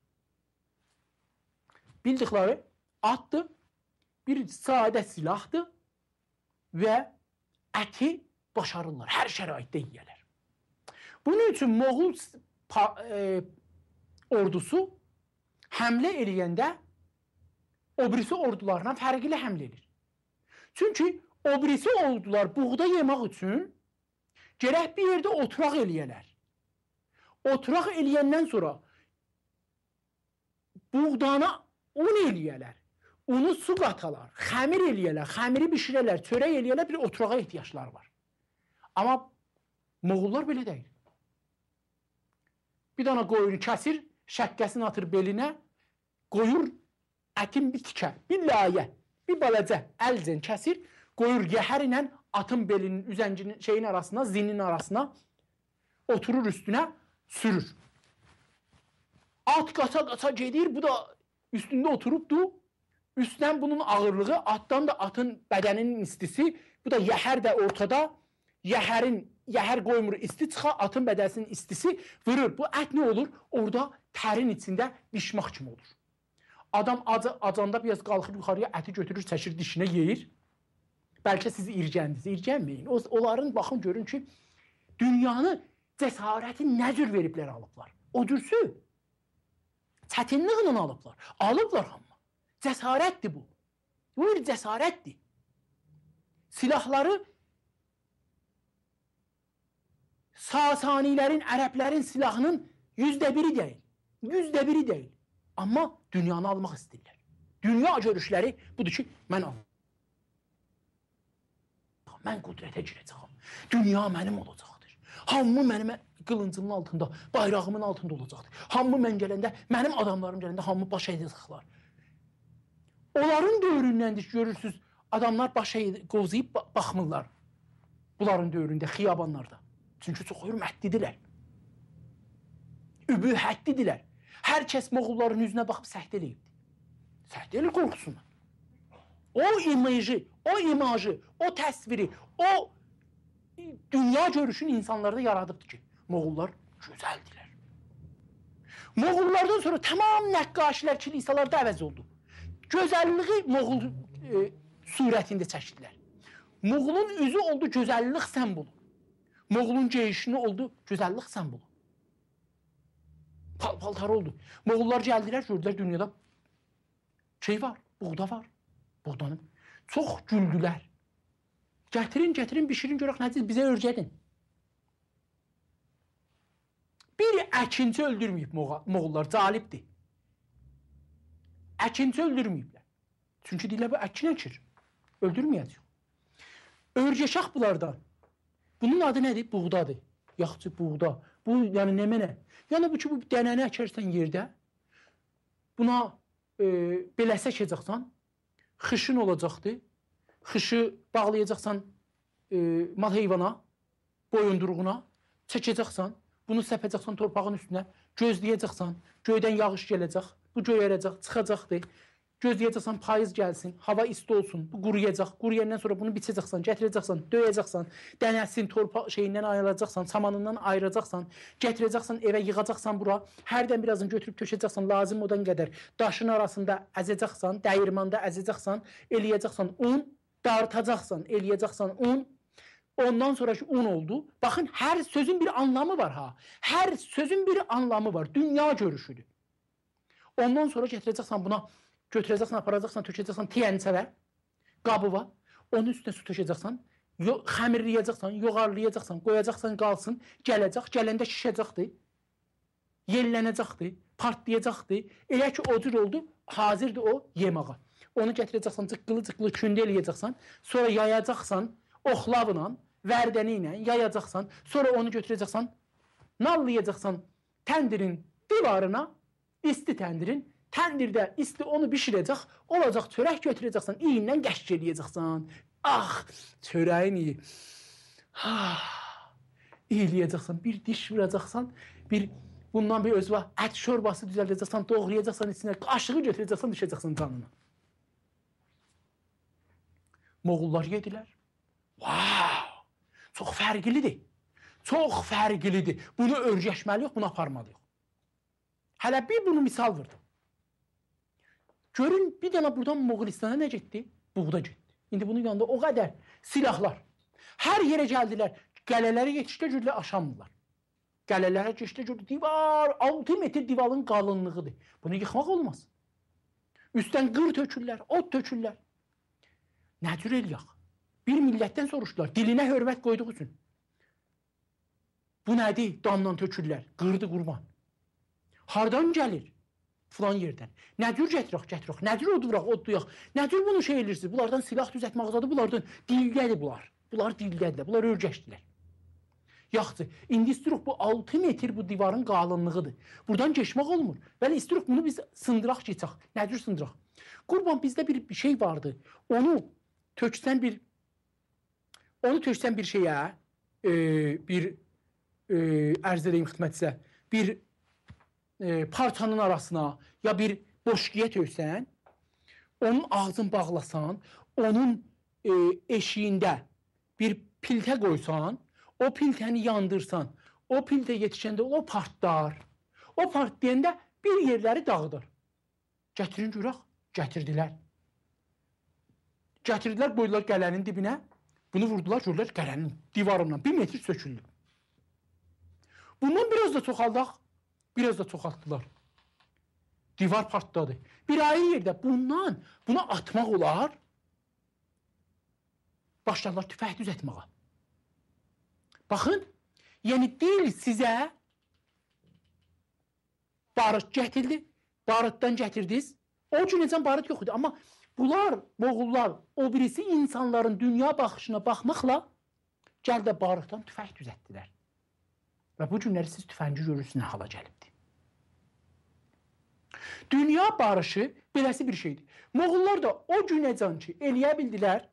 Bildikləri atdır, bir sadə silahdır və əti başarırlar hər şəraitdə yeyərlər. Bunun üçün Moğol e, ordusu həmlə eləyəndə obrisi ordularından fərqli həmlə edir. Çünki obrisi ordular buğda yemək üçün gərək bir yerdə oturaq eləyələr. Oturaq eləyəndən sonra buğdanı un eləyələr. Unu su qatalar, xəmir eləyələr, xəmiri bişirələr, çörək eləyələr, bir oturağa ehtiyacları var. Amma Moğollar belə deyil. Bir dana qoyunu kəsir, şəqqəsini atır belinə, qoyur ətin bir tikə, bir layə, bir balacə əlcən kəsir, qoyur yəhər ilə atın belinin, üzəncinin şeyin arasına, zinin arasına oturur üstünə, sürür. At qaça-qaça gedir, bu da üstündə oturubdu. Üstdən bunun ağırlığı, atdan da atın bədəninin istisi, bu da yəhər də ortada yəhərin yəhər qoymur isti çıxa, atın bədənsinin istisi vurur. Bu ət nə olur? Orda tərin içində dişmaq kimi olur. Adam acı acanda biraz qalxır yuxarıya əti götürür, çəkir dişinə yeyir. Bəlkə siz irgəndiniz, irgənməyin. O, onların baxın görün ki, dünyanı cəsarəti nə cür veriblər alıblar. O cürsü çətinliklə alıblar. Alıblar amma. Cəsarətdir bu. Bu bir cəsarətdir. Silahları Sasanilerin, Ərəblərin silahının yüzde biri değil. Yüzde biri değil. Ama dünyanı almaq istəyirlər. Dünya görüşleri budur ki, mən alam. Mən qudrətə girəcəyəm. Dünya mənim olacaqdır. Hamı mənim qılıncımın altında, bayrağımın altında olacaqdır. Hamı mən gələndə, mənim adamlarım gələndə hamı baş edəcəklər. Onların dövründəndir görürsüz, adamlar başa qovzayıb baxmırlar. Bunların dövründə, xiyabanlarda. Çünki çox hörmətlidirlər. Übühətlidirlər. Hər kəs moğulların üzünə baxıb səhd eləyibdi. Səhd eləyir qorxusundan. O imajı, o imajı, o təsviri, o dünya görüşünü insanlarda yaradıbdı ki, moğullar gözəldirlər. Moğullardan sonra tamam nəqqaşilər kilisalarda əvəz oldu. Gözəlliyi moğul e, surətində çəkdilər. Moğulun üzü oldu gözəllik simvolu. Moğolun gelişi nə oldu? Gözəllik simvolu. Pal paltar oldu. Moğollar gəldilər, gördülər dünyada şey var, buğda var. Buğdanın. Çox güldülər. Gətirin, gətirin, bişirin, görək nədir, bizə örgədin. Bir əkinçi öldürməyib Moğollar, calibdir. Əkinçi öldürməyiblər. Çünki deyirlər, bu əkin əkir. Öldürməyəcək. Örgəşaq bunlardan. Bunun adı nədir? Buğdadır. Yaxçı buğda. Bu yəni nə mənə? Yəni bu ki bu dənəni əkərsən yerdə buna e, belə səkəcəksən, xışın olacaqdı. Xışı bağlayacaqsan e, mal heyvana, boyunduruğuna, çəkəcəksən, bunu səpəcəksən torpağın üstünə, gözləyəcəksən, göydən yağış gələcək, bu göyərəcək, çıxacaqdı. Gözləyəcəksən payız gəlsin, hava isti olsun, bu quruyacaq. Quruyəndən sonra bunu biçəcəksən, gətirəcəksən, döyəcəksən, dənəsini torpaq şeyindən ayıracaqsan, samanından ayıracaqsan, gətirəcəksən evə yığacaqsan bura. Hərdən birazını götürüb tökəcəksən lazım olan qədər. Daşın arasında əzəcəksən, dəyirmanda əzəcəksən, eləyəcəksən un, dartacaqsan, eləyəcəksən un, Ondan sonraki un oldu. Baxın, hər sözün bir anlamı var ha. Hər sözün bir anlamı var. Dünya görüşüdür. Ondan sonra gətirəcəksən buna götürəcəksən, aparacaqsan, tökəcəksən tiyəncəvə, qabıva, onun üstünə su tökəcəksən, yox, xəmirləyəcəksən, yoğarlayacaqsan, qoyacaqsan qalsın, gələcək, gələndə şişəcəkdir. Yellənəcəkdir, partlayacaqdır. Elə ki o cür oldu, hazirdir o yemağa. Onu gətirəcəksən, cıqqılı-cıqqılı kündə eləyəcəksən, sonra yayacaqsan oxlavla, vərdəni ilə yayacaqsan, sonra onu götürəcəksən, nallayacaqsan təndirin divarına, isti təndirin Təndirdə isti onu bişirəcək, olacaq çörək götürəcəksən, iyindən qəşq eləyəcəksən. Ah, çörəyin iyi. Ah, iyiləyəcəksən, bir diş vuracaqsan, bir bundan bir özü var, ət şorbası düzəldəcəksən, doğrayacaqsan içinə, qaşığı götürəcəksən, düşəcəksən canına. Moğullar yedilər. Wow! Çox fərqlidir. Çox fərqlidir. Bunu öyrəşməli yox, bunu aparmalıyıq. Hələ bir bunu misal vurdum. Görün bir dənə buradan Moğolistana nə getdi? Buğda getdi. İndi bunun yanında o qədər silahlar. Hər yerə gəldilər. Qələlərə yetişdə cürlə aşamdılar. Qələlərə yetişdə cür divar 6 metr divarın qalınlığıdır. Bunu yıxmaq olmaz. Üstdən qır tökürlər, ot tökürlər. Nə cür eləyək? Bir millətdən soruşdular, dilinə hörmət qoyduğu üçün. Bu nədir? Damdan tökürlər, qırdı qurban. Hardan gəlir? filan yerdən. Nə cür gətirək, gətirək, nə cür oduraq, odlayaq. Nə cür bunu şey eləyirsiniz? Bunlardan silah düzəltmək azadı, bunlardan dilgədir bunlar. Bunlar dilgədirlər, bunlar örgəşdilər. Yaxşı, indi istiruq bu 6 metr bu divarın qalınlığıdır. Buradan keçmək olmur. Bəli, istiruq bunu biz sındıraq keçək. Nə cür sındıraq? Qurban bizdə bir şey vardı. Onu töksən bir onu töksən bir şeyə, e, bir e, ərz edeyim xidmətçisə, bir e, parçanın arasına ya bir boşluğa tövsən, onun ağzını bağlasan, onun e, eşiğində bir piltə qoysan, o piltəni yandırsan, o piltə yetişəndə o partlar. O partlayanda bir yerləri dağıdır. Gətirin görək, gətirdilər. Gətirdilər, qoydular qələnin dibinə. Bunu vurdular, gördülər qələnin divarından 1 metr söküldü. Bundan biraz da çoxaldaq. Biraz da çoxaltdılar. Divar partladı. Bir ayrı yerdə bundan buna atmaq olar. Başladılar tüfək düzəltməyə. Baxın, yəni deyil sizə barıt gətirdi, barıtdan gətirdiniz. O gün necən barıt yox idi, amma bunlar Moğullar o birisi insanların dünya baxışına baxmaqla gəldə barıtdan tüfək düzəltdilər. Və bu günləri siz tüfəngi görürsünüz nə hala gəlibdi. Dünya barışı beləsi bir şeydir. Moğollar da o günəcən ki, eləyə bildilər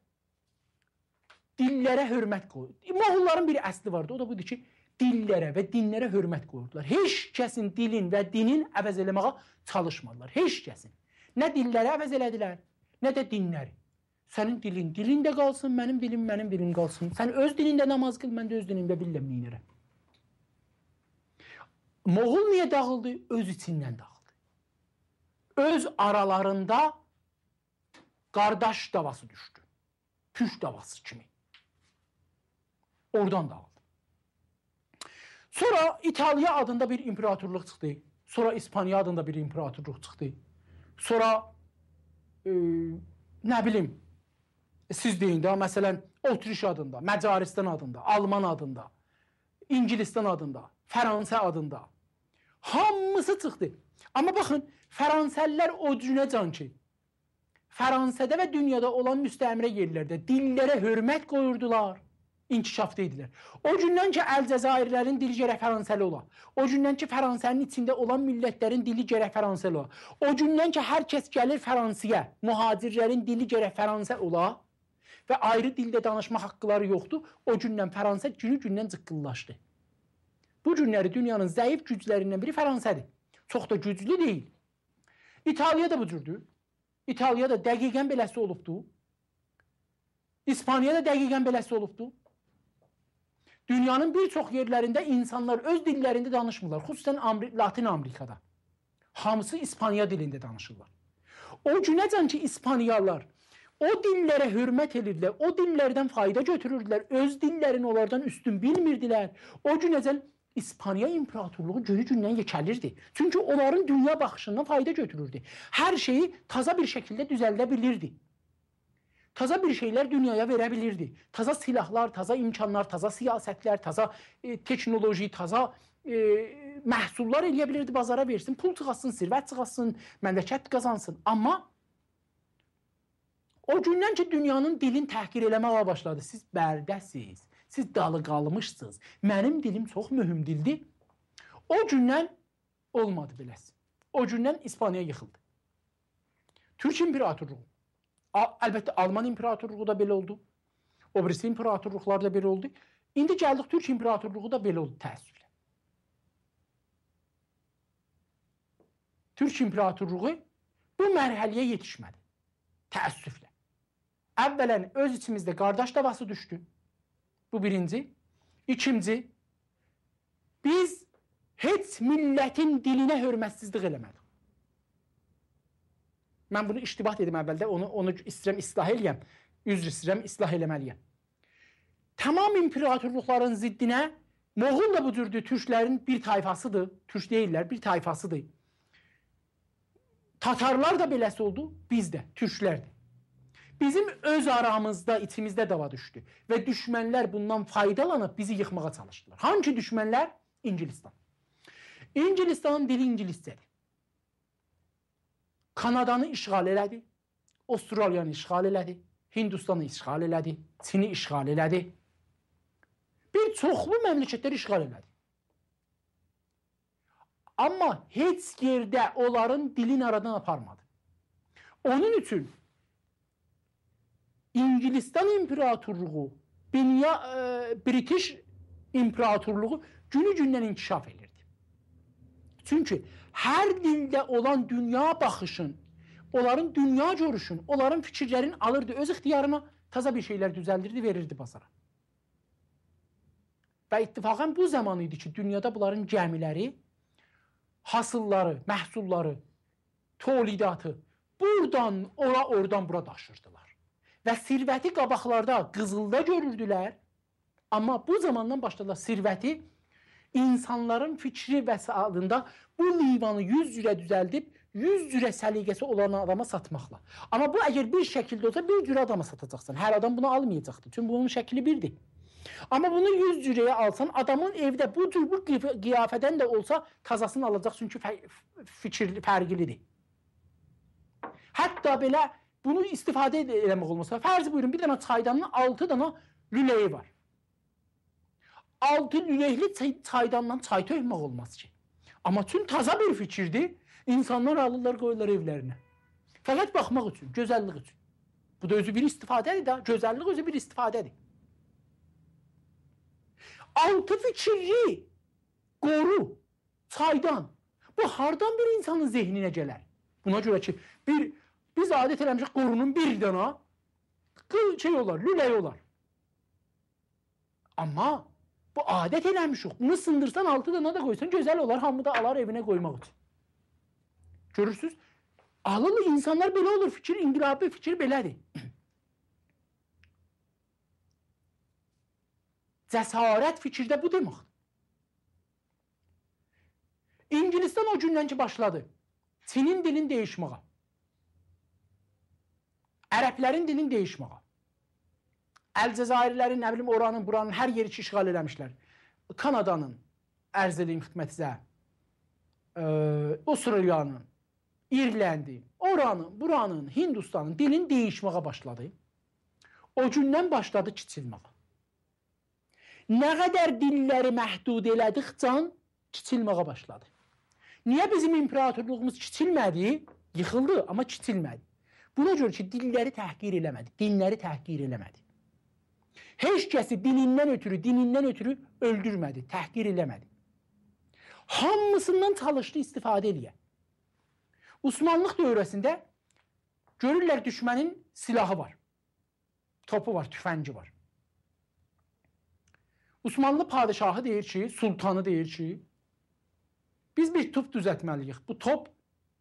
dillərə hörmət qoydu. Moğolların bir əsli vardı, o da budur ki, dillərə və dinlərə hörmət qoyurdular. Heç kəsin dilin və dinin əvəz eləməyə çalışmadılar. Heç kəsin. Nə dillərə əvəz elədilər, nə də dinləri. Sənin dilin dilində qalsın, mənim dilim mənim dilim qalsın. Sən öz dilində namaz qıl, mən də öz dilimdə bilmirəm nə edirəm. Moğol niyə dağıldı? Öz içindən dağıldı öz aralarında kardeş davası düştü. Püş davası kimi. Oradan dağıldı. Sonra İtalya adında bir imparatorluk çıxdı. Sonra İspanya adında bir imparatorluk çıxdı. Sonra e, nə bilim siz deyin də məsələn Otriş adında, Məcaristan adında, Alman adında, İngilistan adında, Fransa adında hamısı çıxdı. Amma baxın, Fransəlilər o cünəcan ki, Fransada və dünyada olan müstəmrə yerlərdə dillərə hörmət qoyurdular, inkişafda idilər. O gündən ki, Əlcəzairlərin dili gərək fransəli ola. O gündən ki, Fransanın içində olan millətlərin dili gərək fransəli ola. O gündən ki, hər kəs gəlir Fransaya, mühacirlərin dili gərək fransə ola və ayrı dildə danışma haqqıları yoxdur. O gündən Fransa günü-gündən cıqqıllaşdı. Bu günləri dünyanın zəif güclərindən biri Fransadır. Çox da güclü deyil. İtaliya da bu cürdür. İtaliya da dəqiqən beləsi olubdu. İspaniya da dəqiqən beləsi olubdu. Dünyanın bir çox yerlərində insanlar öz dillərində danışmırlar, xüsusən Amri Latin Amerikada. Hamısı İspaniya dilində danışırlar. O günəcən ki İspaniyalılar o dillərə hörmət edirdilər, o dillərdən fayda götürürdülər, öz dillərini onlardan üstün bilmirdilər. O günəcən İspaniya imperatorluğu günü-gündən yekəlirdi. Çünki onların dünya baxışından fayda götürürdü. Hər şeyi taza bir şəkildə düzəldə bilirdi. Taza bir şeylər dünyaya verə bilirdi. Taza silahlar, taza imkanlar, taza siyasətlər, taza e, texnoloji, taza e, məhsullar eləyə bilirdi, bazara versin, pul çıxasın, sirvət çıxasın, məmləkət qazansın. Amma o gündən ki dünyanın dilin təhqir eləməyə başladı. Siz bərdəsiz. Siz dalı qalmışsınız. Mənim dilim çox mühüm dildir. O gündən olmadı beləsi. O gündən İspaniyaya yıxıldı. Türk imperatorluğu. Əlbəttə Alman imperatorluğu da belə oldu. O birisi imperatorluqlar da belə oldu. İndi gəldik Türk imperatorluğu da belə oldu təəssüflə. Türk imperatorluğu bu mərhələyə yetişmədi. Təəssüflə. Əvvələn öz içimizdə qardaş davası düşdü. Bu birinci. İkinci, biz heç millətin dilinə hörmətsizlik eləmədik. Mən bunu iştibat edim əvvəldə, onu, onu istirəm, islah eləyəm. Üzr istirəm, islah eləməliyəm. Tamam imperatorluqların ziddinə Moğol da bu cürdür, türklərin bir tayfasıdır. Türk deyirlər, bir tayfasıdır. Tatarlar da beləsi oldu, biz də, türklər də. Bizim öz aramızda, içimizdə dava düşdü və düşmənlər bundan faydalanıb bizi yıxmağa çalışdılar. Hansı düşmənlər? İngilistan. İngilistanın dili ingiliscədir. Kanadanı işğal elədi. Avstraliyanı işğal elədi. Hindistanı işğal elədi. Çini işğal elədi. Bir çoxlu məmləkətləri işğal elədi. Amma heç yerdə onların dilini aradan aparmadı. Onun üçün İngilistan imperatorluğu, dünya e, British imperatorluğu günü-gündən inkişaf edirdi. Çünki hər dildə olan dünya baxışın, onların dünya görüşün, onların fikirlərini alırdı öz ixtiyarına, təzə bir şeylər düzəldirdi, verirdi bazara. Və ittifaqən bu zaman idi ki, dünyada bunların gəmiləri, hasılları, məhsulları, tolidatı buradan ora, oradan bura daşırdılar və sirvəti qabaqlarda qızılda görürdülər. Amma bu zamandan başladılar sirvəti insanların fikri və adında bu livanı 100 cürə düzəldib 100 cürə səliqəsi olan adama satmaqla. Amma bu əgər bir şəkildə olsa bir cürə adama satacaqsan. Hər adam bunu almayacaqdı. Çünki bunun şəkli birdir. Amma bunu 100 cürəyə alsan, adamın evdə bu cür bu qiyafədən də olsa tazasını alacaq çünki fə fikir fərqlidir. Hətta belə bunu istifadə eləmək olmasa, fərz buyurun, bir dənə çaydanın 6 dənə lüləyi var. 6 lüləkli çaydandan çay tökmək olmaz ki. Amma tüm taza bir fikirdir. İnsanlar alırlar, qoyurlar evlərinə. Fəqət baxmaq üçün, gözəllik üçün. Bu da özü bir istifadədir da. Gözəllik özü bir istifadədir. Altı fikirli qoru çaydan. Bu hardan bir insanın zehninə gələr? Buna görə ki, bir Biz adət eləmişik qorunun bir dənə şey olar, lülək olar. Amma bu adət eləmişik. Bunu sındırsan, altı dənə də qoysan gözəl olar, hamı da alar evinə qoymaq üçün. Görürsüz? Ağıllı insanlar belə olur, fikir, inqilabi fikir belədir. Cəsarət fikirdə bu deməkdir. İngilistan o gündən ki başladı. Çinin dilini dəyişməyə ərəblərin dilini deyişməyə. Əlcəzairlərin, nə bilim, oranın, buranın hər yeri işğal eləmişlər. Kanadanın ərz eləyim xidmətinizə. E, Avstraliyanın, İrləndin, oranın, buranın, Hindustanın dilini deyişməyə başladı. O gündən başladı kiçilməyə. Nə qədər dilləri məhdud elədikcə kiçilməyə başladı. Niyə bizim imperatorluğumuz kiçilmədi? Yıxıldı, amma kiçilmədi. Buna görə ki, dilləri təhqir eləmədi, dinləri təhqir eləmədi. Heç kəsi dinindən ötürü, dinindən ötürü öldürmədi, təhqir eləmədi. Hamısından çalışdı istifadə eləyə. Osmanlıq dövrəsində görürlər düşmənin silahı var. Topu var, tüfəngi var. Osmanlı padişahı deyir ki, sultanı deyir ki, biz bir top düzəltməliyik. Bu top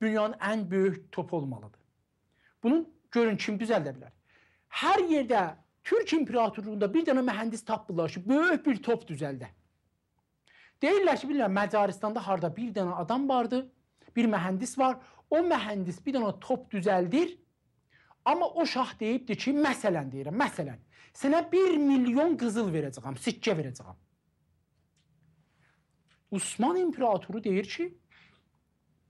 dünyanın ən böyük topu olmalıdır. Bunun görün kim düzəldə bilər. Hər yerdə Türk imperatorluğunda bir dənə mühəndis tapdılar ki, böyük bir top düzəldə. Deyirlər ki, bilirəm Macaristanda harda bir dənə adam vardı, bir mühəndis var. O mühəndis bir dənə top düzəldir. Amma o şah deyibdi ki, məsələn deyirəm, məsələn, sənə 1 milyon qızıl verəcəyəm, sikkə verəcəyəm. Osman imperatoru deyir ki,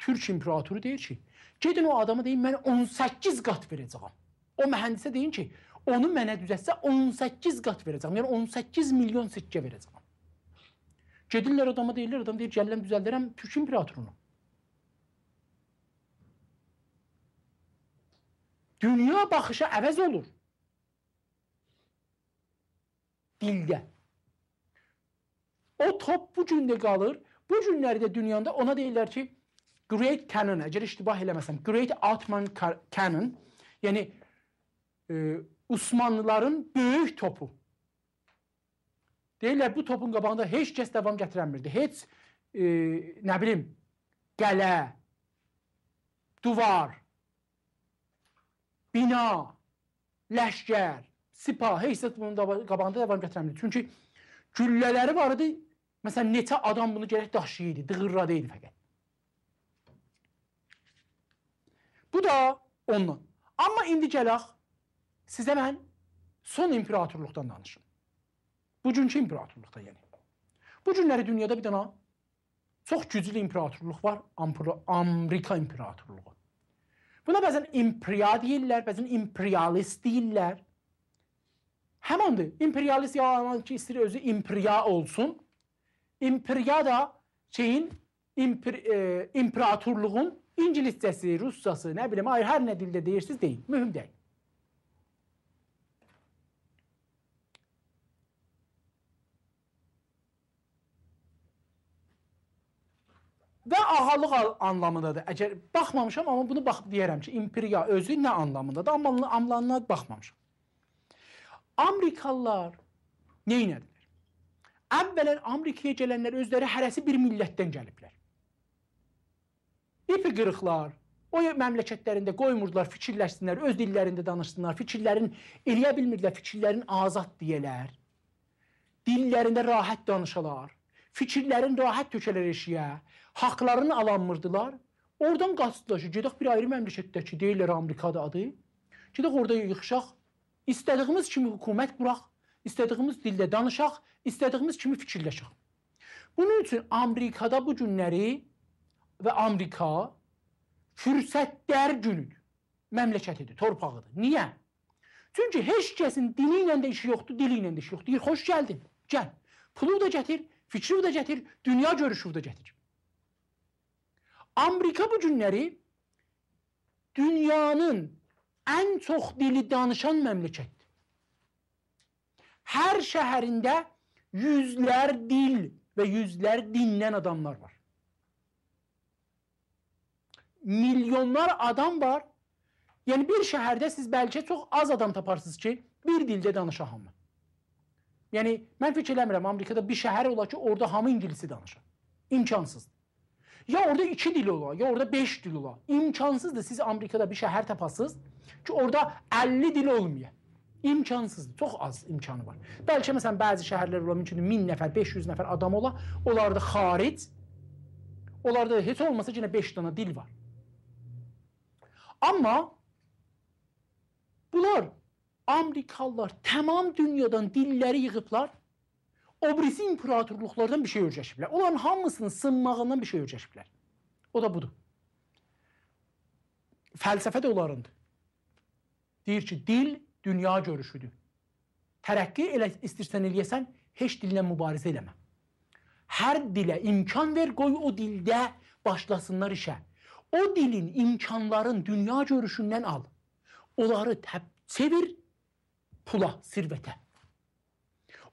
Türk imperatoru deyir ki, Gedin o adama deyin, mən 18 qat verəcəyəm. O mühəndisə deyin ki, onu mənə düzətsə 18 qat verəcəm. Yəni 18 milyon sikkə verəcəm. Gedirlər adama deyirlər, adam deyir, gələm düzəldirəm Türk imperatorunu. Dünya baxışı əvəz olur. Dildə. O top bu gündə qalır. Bu günlərdə dünyada ona deyirlər ki, Great Canon, əgər iştibah eləməsəm, Great Ottoman Cannon, yəni e, Osmanlıların böyük topu. Deyirlər bu topun qabağında heç kəs davam gətirənmirdi. Heç e, nə bilim qələ, divar, bina, ləşkər, sipah, heç kəs bunun qabağında davam gətirənmirdi. Çünki güllələri var idi. Məsələn, neçə adam bunu gərək daşıyırdı, dığırladı idi fəqət. Bu da ondan. Amma indi gələk, sizə mən son imperatorluqdan danışım. Bugünkü imperatorluqda yəni. Bu günləri dünyada bir dənə çox güclü imperatorluq var, Amerika imperatorluğu. Buna bəzən imperial deyirlər, bəzən imperialist deyirlər. Həmandır, imperialist yalan ki, istəyir özü imperial olsun. İmperial da şeyin imper, e, imperatorluğun İngiliscəsi, ruscası, nə bilim, ayrı hər nə dildə deyirsiniz deyin, mühüm deyil. Və ağalıq anlamındadır. Əgər baxmamışam, amma bunu bax deyərəm ki, imperiya özü nə anlamındadır, amma anlamına baxmamışam. Amerikalılar nə edirlər? Əvvəllər Amerikaya gələnlər özləri hərəsi bir millətdən gəliblər. İpi qırıqlar. O məmləkətlərində qoymurdular fikirləşsinlər, öz dillərində danışsınlar. Fikirlərin eləyə bilmirdilər, fikirlərin azad deyələr. Dillərində rahat danışalar. Fikirlərin rahat tökələr eşiyə. Haqlarını alanmırdılar. Oradan qaçdılar ki, gedək bir ayrı məmləkətdə ki, deyirlər Amerikada adı. Gedək orada yığışaq. İstədiyimiz kimi hökumət quraq, istədiyimiz dildə danışaq, istədiyimiz kimi fikirləşək. Bunun üçün Amerikada bu günləri və Amerika fürsətlər gülüdür. Məmləkətidir, torpağıdır. Niyə? Çünki heç kəsin dili ilə də işi yoxdur, dili ilə də işi yoxdur. Deyir, xoş gəldin. Gəl. Pulu da gətir, fikri də gətir, dünya görüşü də gətir. Amerika bu günləri dünyanın ən çox dili danışan məmləkətdir. Hər şəhərində yüzlər dil və yüzlər dinlən adamlar var milyonlar adam var. Yəni bir şəhərdə siz bəlkə çox az adam taparsınız ki, bir dildə danışa hamı. Yəni mən fikir eləmirəm Amerikada bir şəhər ola ki, orada hamı ingiliscə danışa. İmkansızdır. Ya orada 2 dil ola, ya orada 5 dil ola. İmkansızdır siz Amerikada bir şəhər tapasınız ki, orada 50 dil olmaya. İmkansızdır. Çox az imkanı var. Bəlkə məsələn bəzi şəhərlər ola mümkündür 1000 nəfər, 500 nəfər adam ola. Onlarda xaric, onlarda heç olmasa yenə 5 dənə dil var. Amma bunlar Amerikalılar tamam dünyadan dilləri yığıblar. Obrisi imperatorluqlardan bir şey öyrəşiblər. Onların hamısının sınmağından bir şey öyrəşiblər. O da budur. Fəlsəfə də onlarındır. Deyir ki, dil dünya görüşüdür. Tərəqqi elə istirsən eləyəsən, heç dillə mübarizə eləmə. Hər dilə imkan ver, qoy o dildə başlasınlar işə. O dilin imkanların dünya görüşünden al. Onları tep çevir pula, sirvete.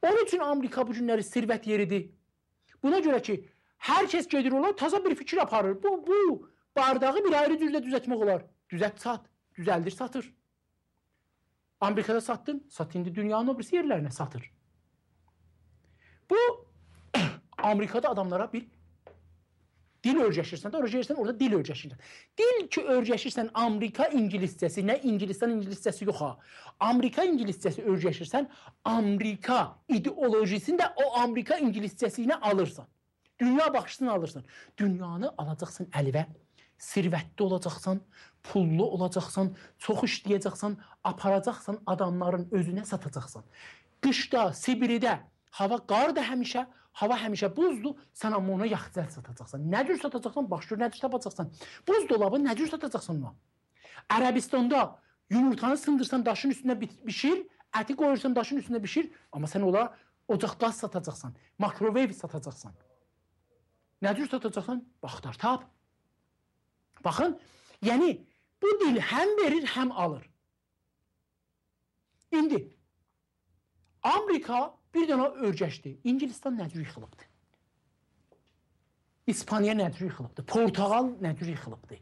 Onun için Amerika bu günləri sirvət yeridir. Buna göre ki, herkes kəs gedir taza bir fikir aparır. Bu, bu bardağı bir ayrı cürlə düzeltmek olar. düzelt sat, düzeldir satır. Amerikada sattın, sat indi dünyanın öbürsü yerlərinə satır. Bu Amerikada adamlara bir Dil öyrəşirsən də öyrəşirsən, orada dil öyrəşirsən. Dil ki öyrəşirsən Amerika ingiliscəsi, nə İngilistan ingiliscəsi yox ha. Amerika ingiliscəsi öyrəşirsən, Amerika ideolojisini də o Amerika ingiliscəsi ilə alırsan. Dünya baxışını alırsan. Dünyanı alacaqsan əlivə sirvətli olacaqsan, pullu olacaqsan, çox işləyəcəksən, aparacaqsan adamların özünə satacaqsan. Qışda, Sibirdə hava qardır həmişə, Hava həmişə buzdur, sən amma ona yaxcəl satacaqsan. Nə cür satacaqsan, baş gör nə cür tapacaqsan. Buzdolabı nə cür satacaqsan ona? Ərəbistanda yumurtanı sındırsan daşın üstünə bişir, əti qoyursan daşın üstünə bişir, amma sən ola ocaqda satacaqsan, microwave satacaqsan. Nə cür satacaqsan? Baxdar tap. Baxın, yəni bu dil həm verir, həm alır. İndi Amerika Bir dənə örgəşdir. İngilistan nə cür yıxılıbdı? İspaniya nə cür yıxılıbdı? Portuqal nə cür yıxılıbdı?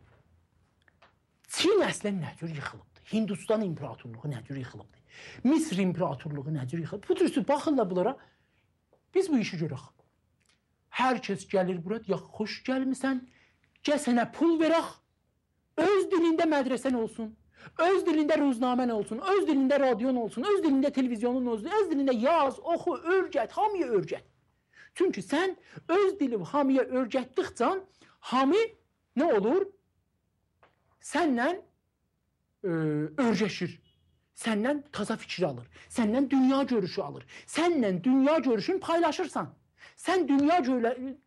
Çin əslən nə cür yıxılıbdı? Hindistan imperatorluğu nə cür yıxılıbdı? Misr imperatorluğu nə cür yıxılıbdı? Bu tür baxırlar bunlara. Biz bu işi görək. Hər kəs gəlir bura, ya xoş gəlmisən, gəl sənə pul verək. Öz dilində mədrəsən olsun. Öz dilində ruznamən olsun, öz dilində radion olsun, öz dilində televizyonun olsun, öz dilində yaz, oxu, öyrət, hamıya öyrət. Çünki sən öz dilini hamıya öyrətdikcə hamı nə olur? Sənlə e, öyrəşir. Səndən taza fikir alır. Səndən dünya görüşü alır. Sənlə dünya görüşünü paylaşırsan. Sən dünya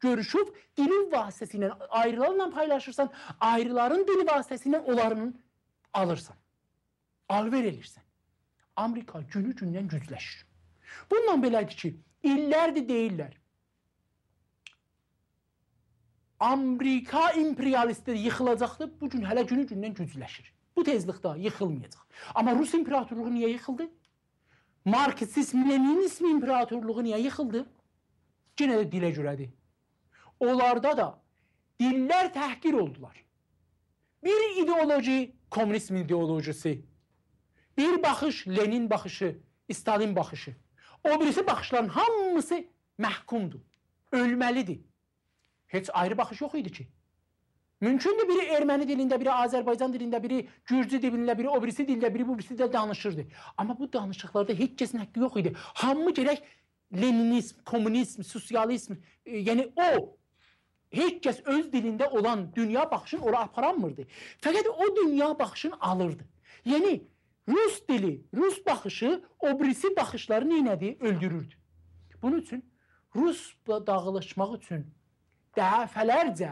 görüşüb dilin vasitəsilə ayrılarla paylaşırsan, ayrıların dili vasitəsilə onların alırsan, alver elirsən, Amerika günü gündən gücləşir. Bundan belədir ki, illərdir deyirlər. Amerika imperialistləri yıxılacaqdı, bu gün hələ günü gündən gücləşir. Bu tezlikdə yıxılmayacaq. Amma Rus imperatorluğu niyə yıxıldı? Marksizm, Leninizm imperatorluğu niyə yıxıldı? Yenə də dilə görədir. Onlarda da dillər təhqir oldular. Bir ideoloji Komünizm ideolojisi. Bir baxış Lenin baxışı, Stalin baxışı. O birisi baxışların hamısı məhkumdur, ölməlidir. Heç ayrı baxış yox idi ki. Mümkündür biri erməni dilində, biri Azərbaycan dilində, biri gürcü dilində, biri o birisi dildə, biri bu birisi də danışırdı. Amma bu danışıqlarda heç kəsin haqqı yox idi. Hamı gərək Leninizm, kommunizm, sosializm, e, yəni o heç kəs öz dilində olan dünya baxışını ora aparanmırdı. Fəqət o dünya baxışını alırdı. Yəni Rus dili, Rus baxışı obrisi baxışları neylədi? Öldürürdü. Bunun üçün Rus dağılışmaq üçün dəfələrcə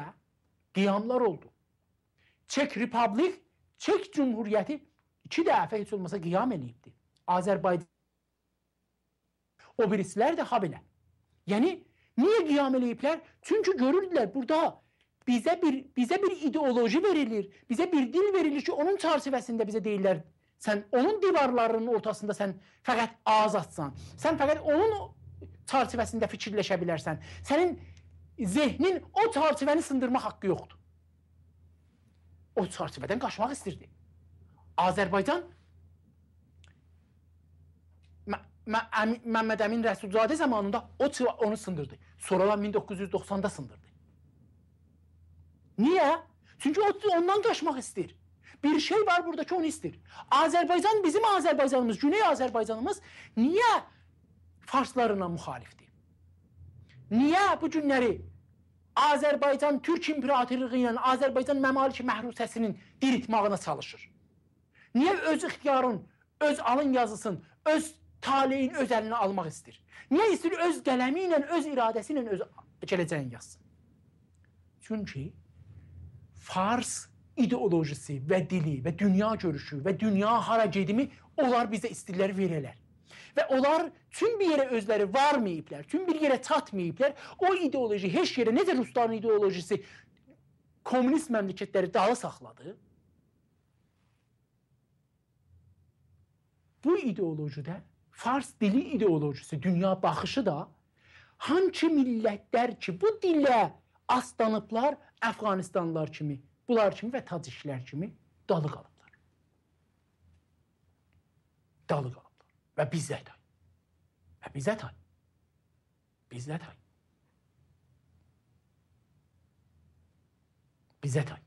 qiyamlar oldu. Çek Republik, Çek Cümhuriyyəti iki dəfə heç olmasa qiyam eləyibdi. Azərbaycan obrislər də ha belə. Yəni Niye Kıyam eləyiblər? Çünki görürdülər burada bizə bir bizə bir ideoloji verilir, bizə bir dil verilir ki, onun çərçivəsində bizə deyirlər Sən onun divarlarının ortasında sən fəqət azadsan. Sən fəqət onun çərçivəsində fikirləşə bilərsən. Sənin zehnin o çərçivəni sındırmaq haqqı yoxdur. O çərçivədən qaçmaq istirdi. Azərbaycan Məmməd Əmin Rəsulzadə zamanında o çıva onu sındırdı. Sonralar 1990-da sındırdı. Niyə? Çünki o ondan qaçmaq istəyir. Bir şey var burada ki onu istəyir. Azərbaycan bizim Azərbaycanımız, Güney Azərbaycanımız niyə farslarına müxalifdir? Niyə bu günləri Azərbaycan Türk imperatorluğu ilə Azərbaycan məmaliki məhrusəsinin diritmağına çalışır? Niyə öz ixtiyarın, öz alın yazısın, öz taleyin öz əlinə almaq istəyir. Niyə istəyir? Öz qələmi ilə, öz iradəsi ilə öz gələcəyini yazsın. Çünki Fars ideolojisi və dili və dünya görüşü və dünya hara gedimi onlar bizə istəyirlər verələr. Və onlar tüm bir yerə özləri varmayıblar, tüm bir yerə çatmayıblar. O ideoloji heç yerə necə Rusların ideolojisi kommunist məmləkətləri dağı saxladı. Bu ideolojide Fars dili ideolojisi, dünya baxışı da hançı millətlər ki, bu dilə aslanıblar, Əfqanistanlılar kimi, bunlar kimi və taciklər kimi dalıq alıblar. Dalıq alıblar. Və bizdə tay. Və bizdə tay. Bizdə tay. Bizdə tay.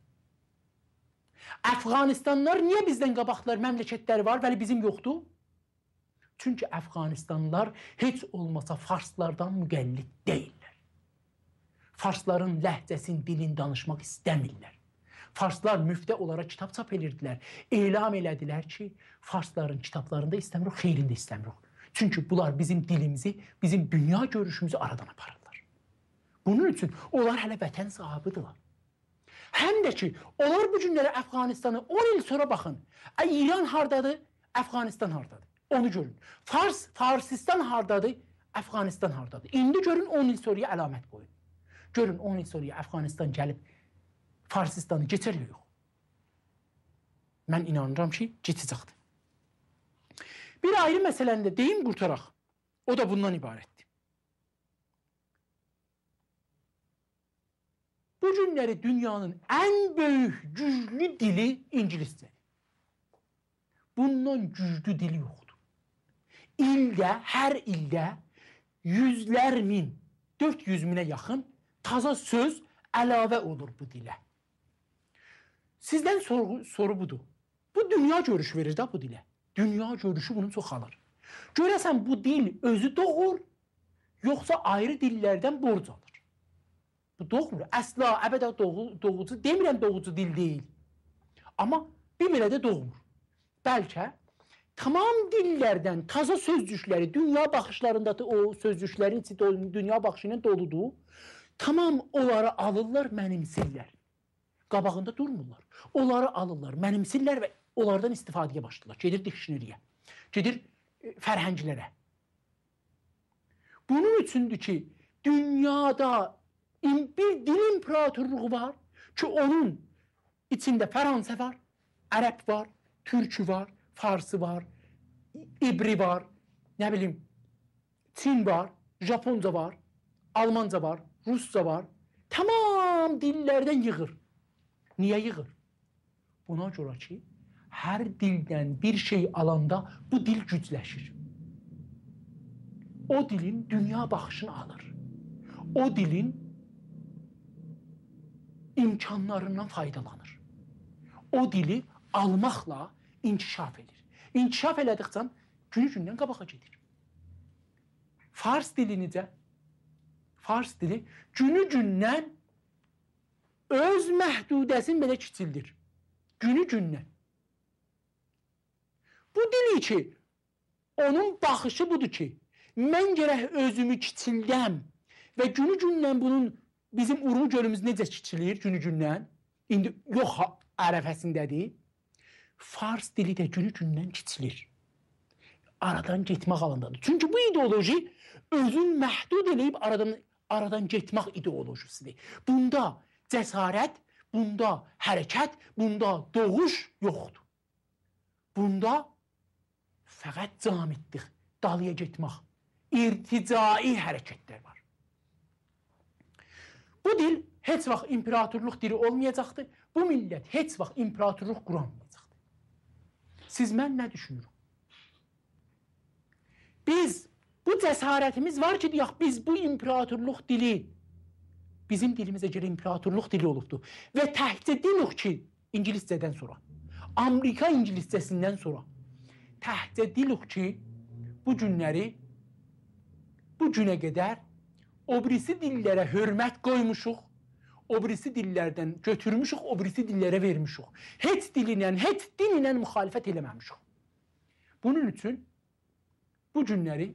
Əfqanistanlar niyə bizdən qabaqlar məmləkətləri var, vəli bizim yoxdur? Çünki Əfqanistanlılar heç olmasa farslardan müqəllid deyillər. Farsların ləhcəsini, dilini danışmaq istəmirlər. Farslar müftə olaraq kitab çap edirdilər. Elam elədilər ki, farsların kitablarında istəmirik, xeyrində istəmirik. Çünki bunlar bizim dilimizi, bizim dünya görüşümüzü aradan aparırlar. Bunun üçün onlar hələ vətən sahibidirlər. Həm də ki, onlar bu günlərə Əfqanistanı 10 il sonra baxın. İran hardadır, Əfqanistan hardadır. Onu görün. Fars, Farsistan hardadır? Əfqanistan hardadır? İndi görün 10 il sonraya əlamət qoyun. Görün 10 il sonraya Əfqanistan gəlib Farsistanı keçir yox. Mən inanıram ki, keçəcəkdir. Bir ayrı məsələni də deyim qurtaraq. O da bundan ibarətdir. Bu günləri dünyanın ən böyük güclü dili ingiliscədir. Bundan güclü dil yoxdur ildə, hər ildə yüzlər min, 400 minə yaxın taza söz əlavə olur bu dilə. Sizdən soru, soru budur. Bu dünya görüşü verir də bu dilə. Dünya görüşü bunu çoxalır. Görəsən bu dil özü doğur, yoxsa ayrı dillərdən borc alır? Bu doğmur. Əsla, əbədə doğu, doğucu demirəm doğucu dil deyil. Amma bir belə də doğmur. Bəlkə tamam dillərdən taza söz düşləri, dünya baxışlarında o söz düşlərin dünya baxışı ilə doludur. Tamam onları alırlar, mənimsirlər. Qabağında durmurlar. Onları alırlar, mənimsirlər və onlardan istifadəyə başlayırlar. Gedir dikşiniriyə. Gedir e, fərhənglərə. Bunun üçündür ki, dünyada bir dil imperatorluğu var ki, onun içində Fransa var, Ərəb var, Türkü var, Farsı var, İbri var, nə bilim Çin var, Japonca var, Almanca var, Rusca var. Tamam dillərdən yığır. Niyə yığır? Buna görə ki, hər dildən bir şey alanda bu dil gücləşir. O dilin dünya baxışını alır. O dilin imkanlarından faydalanır. O dili almaqla inkişaf edir. İnkişaf elədikcə günü-gündən qabağa gedir. Fars dilini də Fars dili günü-gündən öz məhdudəsin belə kiçildir. Günü-gündən. Bu dili ki, onun baxışı budur ki, mən gərək özümü kiçildəm və günü-gündən bunun bizim Urmu gölümüz necə kiçilir günü-gündən? İndi yox ərəfəsindədir. Fars dili də günü-gündən kiçilir. Aradan getmək alındadır. Çünki bu ideoloji özün məhdud eləyib aradan aradan getmək ideolojisidir. Bunda cəsarət, bunda hərəkət, bunda doğuş yoxdur. Bunda fəqət camitlik, dalıya getmək, irticai hərəkətlər var. Bu dil heç vaxt imperatorluq dili olmayacaqdı. Bu millət heç vaxt imperatorluq quramır. Siz mən nə düşünürəm? Biz bu cəsarətimiz var ki, deyək biz bu imperatorluq dili bizim dilimizə görə imperatorluq dili olubdu və təkcə demirik ki, ingiliscədən sonra. Amerika ingiliscəsindən sonra təkcə dilirik ki, bu günləri bu günə qədər o birisi dillərə hörmət qoymuşuq obrisi dillərdən götürmüşük, obrisi dillərə vermişik. Heç dilinən, heç dilinən müxalifət eləməmişik. Bunun üçün bu günləri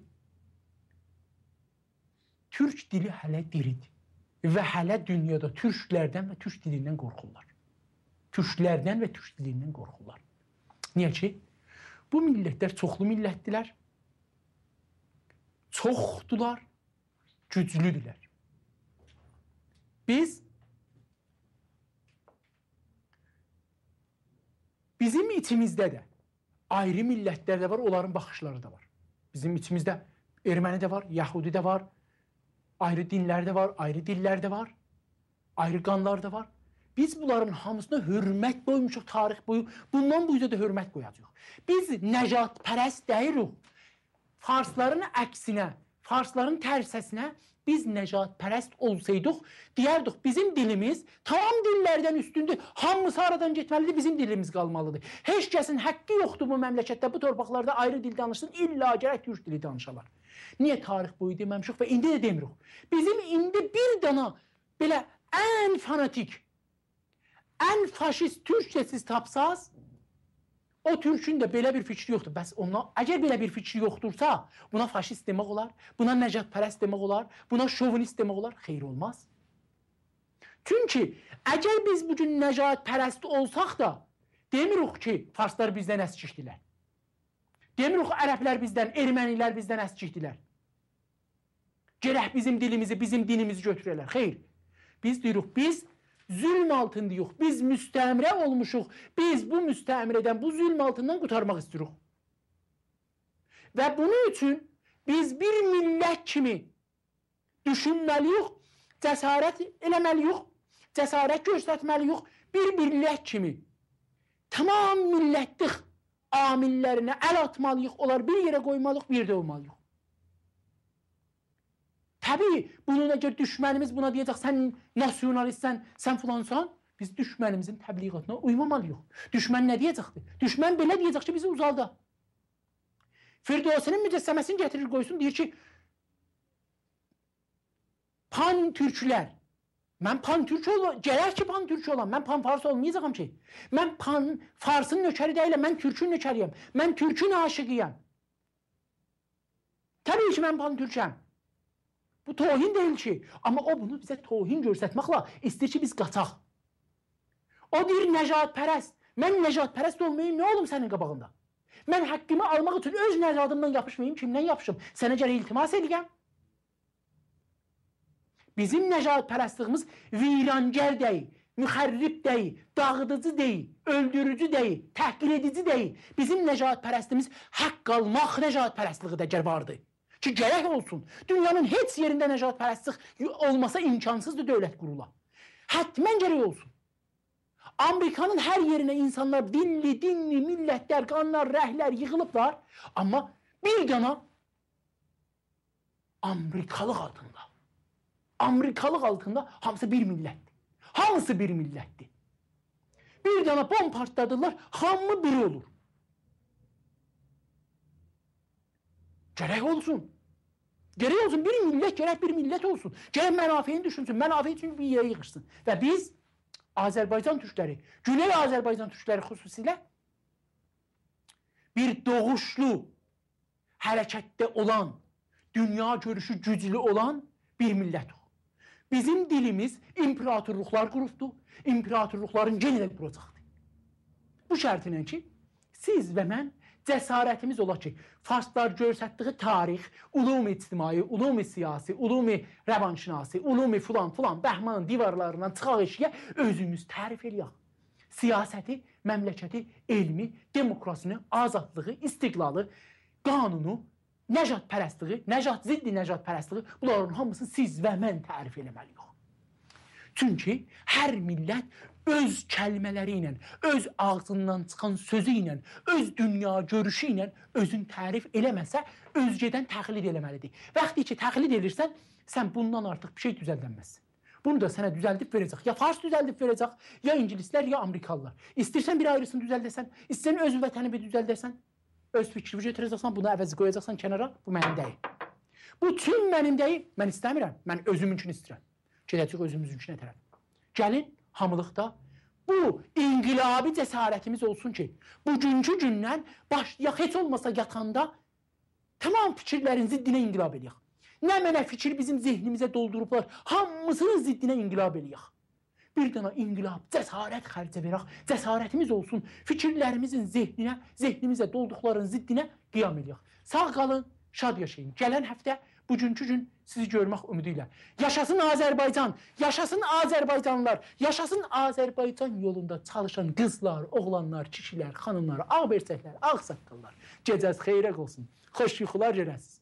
türk dili hələ diridir və hələ dünyada türklərdən və türk dilindən qorxurlar. Türklərdən və türk dilindən qorxurlar. Niyə ki? Bu millətlər çoxlu millətdilər. Çoxdular, güclüdülər. Biz Bizim içimizdə də ayrı millətlər də var, onların baxışları da var. Bizim içimizdə erməni də var, yəhudi də var, ayrı dinlər də var, ayrı dillər də var, ayrı qanlar da var. Biz bunların hamısına hörmət qoymuşuq tarix boyu. Bundan bu üzə də hörmət qoyacağıq. Biz nəcatpərəst deyirik. Farsların əksinə, farsların tərsəsinə biz necatperest olsaydık diyerdik bizim dilimiz tamam dillerden üstündür. Hamısı aradan getməlidir, bizim dilimiz qalmalıdır. Heç kəsin haqqı yoxdur bu məmləkətdə, bu torpaqlarda ayrı dil danışsın, illa gərək türk dili danışalar. Niyə tarix boyu deməmişik və indi də demirik. Bizim indi bir dana belə ən fanatik, ən faşist türkçəsiz tapsaz, O türkün də belə bir fikri yoxdur. Bəs ondan əgər belə bir fikri yoxdursa, buna faşist demək olar, buna nəcatpərəst demək olar, buna şovinist demək olar, xeyir olmaz. Çünki əgər biz bu gün nəcatpərəst olsaq da, demiruq ki, farslar bizdən əskikdilər. Demiruq ərəblər bizdən, ermənilər bizdən əskikdilər. Gərək bizim dilimizi, bizim dinimizi götürələr. Xeyr. Biz deyirik, biz Zülm altındayıq. Biz müstəmrə olmuşuq. Biz bu müstəmrədən, bu zülm altından qutarmaq istiyoruz. Və bunun üçün biz bir millət kimi düşünməliyik, cəsarət eləməliyik, cəsarət göstərməliyik bir millət kimi. Tamam millətlik amillərinə əl atmalıyıq, onlar bir yerə qoymalıyıq, bir yerdə olmalıyıq. Təbii, bunun əgər düşmənimiz buna deyəcək, sən nasionalistsən, sən filansan, biz düşmənimizin təbliğatına uymamalıyıq. Düşmən nə deyəcəkdir? Düşmən belə deyəcək ki, bizi uzalda. Firdosinin mücəssəməsini gətirir, qoysun, deyir ki, pan türkülər. Mən pan türk olam, gələr ki, pan türk olam. Mən pan fars olmayacağam ki. Mən pan farsın nökəri deyiləm, mən türkün nökəriyəm. Mən türkün aşiqiyəm. Təbii ki, mən pan türkəm. Bu tohin deyil ki. Amma o bunu bizə tohin görsətməklə istəyir ki, biz qaçaq. O deyir nəcatpərəst. Mən nəcatpərəst olmayım, nə olum sənin qabağında? Mən haqqımı almaq üçün öz nəcadımdan yapışmayım, kimdən yapışım? Sənə gərək iltimas edəyəm. Bizim nəcatpərəstliyimiz virangar deyil, müxərrib deyil, dağıdıcı deyil, öldürücü deyil, təhqir edici deyil. Bizim nəcatpərəstliyimiz haqq almaq nəcatpərəstliyidir, əgər vardır ki gərək olsun. Dünyanın heç yerində nəcatpərəstlik olmasa imkansızdır dövlət qurula. Hətmən gərək olsun. Amerikanın hər yerinə insanlar dilli, dinli, millətlər, qanlar, rəhlər yığılıblar. Amma bir yana Amerikalıq altında. Amerikalıq altında hamısı bir millətdir. Hamısı bir millətdir. Bir yana bomb partladılar, hamı biri olur. Gərək olsun. Gerek olsun bir millət, gerek bir millət olsun. Gerek mənafeyini düşünsün, mənafeyi üçün bir yerə yığışsın. Və biz Azərbaycan türkləri, Güney Azərbaycan türkləri xüsusilə bir doğuşlu hərəkətdə olan, dünya görüşü güclü olan bir millətik. Bizim dilimiz imperatorluqlar qrupdur. İmperatorluqların yenə də quracaqdır. Bu şərtlə ki, siz və mən cəsarətimiz ola ki, farslar göstərdiyi tarix, ulumi ictimai, ulumi siyasi, ulumi rəvanşinasi, ulumi filan filan Bəhmanın divarlarından çıxaq eşiyə özümüz tərif eləyək. Siyasəti, məmləkəti, elmi, demokrasiyasını, azadlığı, istiqlalı, qanunu, Nəcad pərəstliyi, nəcad ziddi nəcad pərəstliyi bunların hamısını siz və mən tərif eləməliyik. Çünki hər millət öz kəlmələri ilə, öz ağzından çıxan sözü ilə, öz dünya görüşü ilə özün tərif eləməsə, özgədən təqlid eləməlidir. Vaxtı ki təqlid edirsən, sən bundan artıq bir şey düzəldənməzsən. Bunu da sənə düzəldib verəcək. Ya fars düzəldib verəcək, ya ingilislər, ya amerikalılar. İstərsən bir ayrısını düzəldəsən, istərsən öz vətəni bir düzəldəsən, öz fikrini götürəcəksən, bunu əvəz qoyacaqsan kənara, bu mənim deyil. Bu tüm mənim deyil, mən istəmirəm. Mən özümünkünü istəyirəm. Gedəcək özümüzünkinə tərəf. Gəlin hamılıqda. Bu inqilabi cəsarətimiz olsun ki, bugünkü gündən başlayaq heç olmasa yatanda tamam fikirlərinizi dinə inqilab eləyək. Nə mənə fikir bizim zehnimizə doldurublar, hamısının ziddinə inqilab eləyək. Bir dənə inqilab, cəsarət xərcə verək, cəsarətimiz olsun, fikirlərimizin zehninə, zehnimizə dolduqlarının ziddinə qiyam eləyək. Sağ qalın, şad yaşayın. Gələn həftə Bugünkü gün sizi görmək ümidi ilə. Yaşasın Azərbaycan, yaşasın Azərbaycanlılar, yaşasın Azərbaycan yolunda çalışan qızlar, oğlanlar, kişilər, xanımlar, ağ bersəklər, ağ saqqallar. Gecəz xeyrə olsun. Xoş yuxular görəsiniz.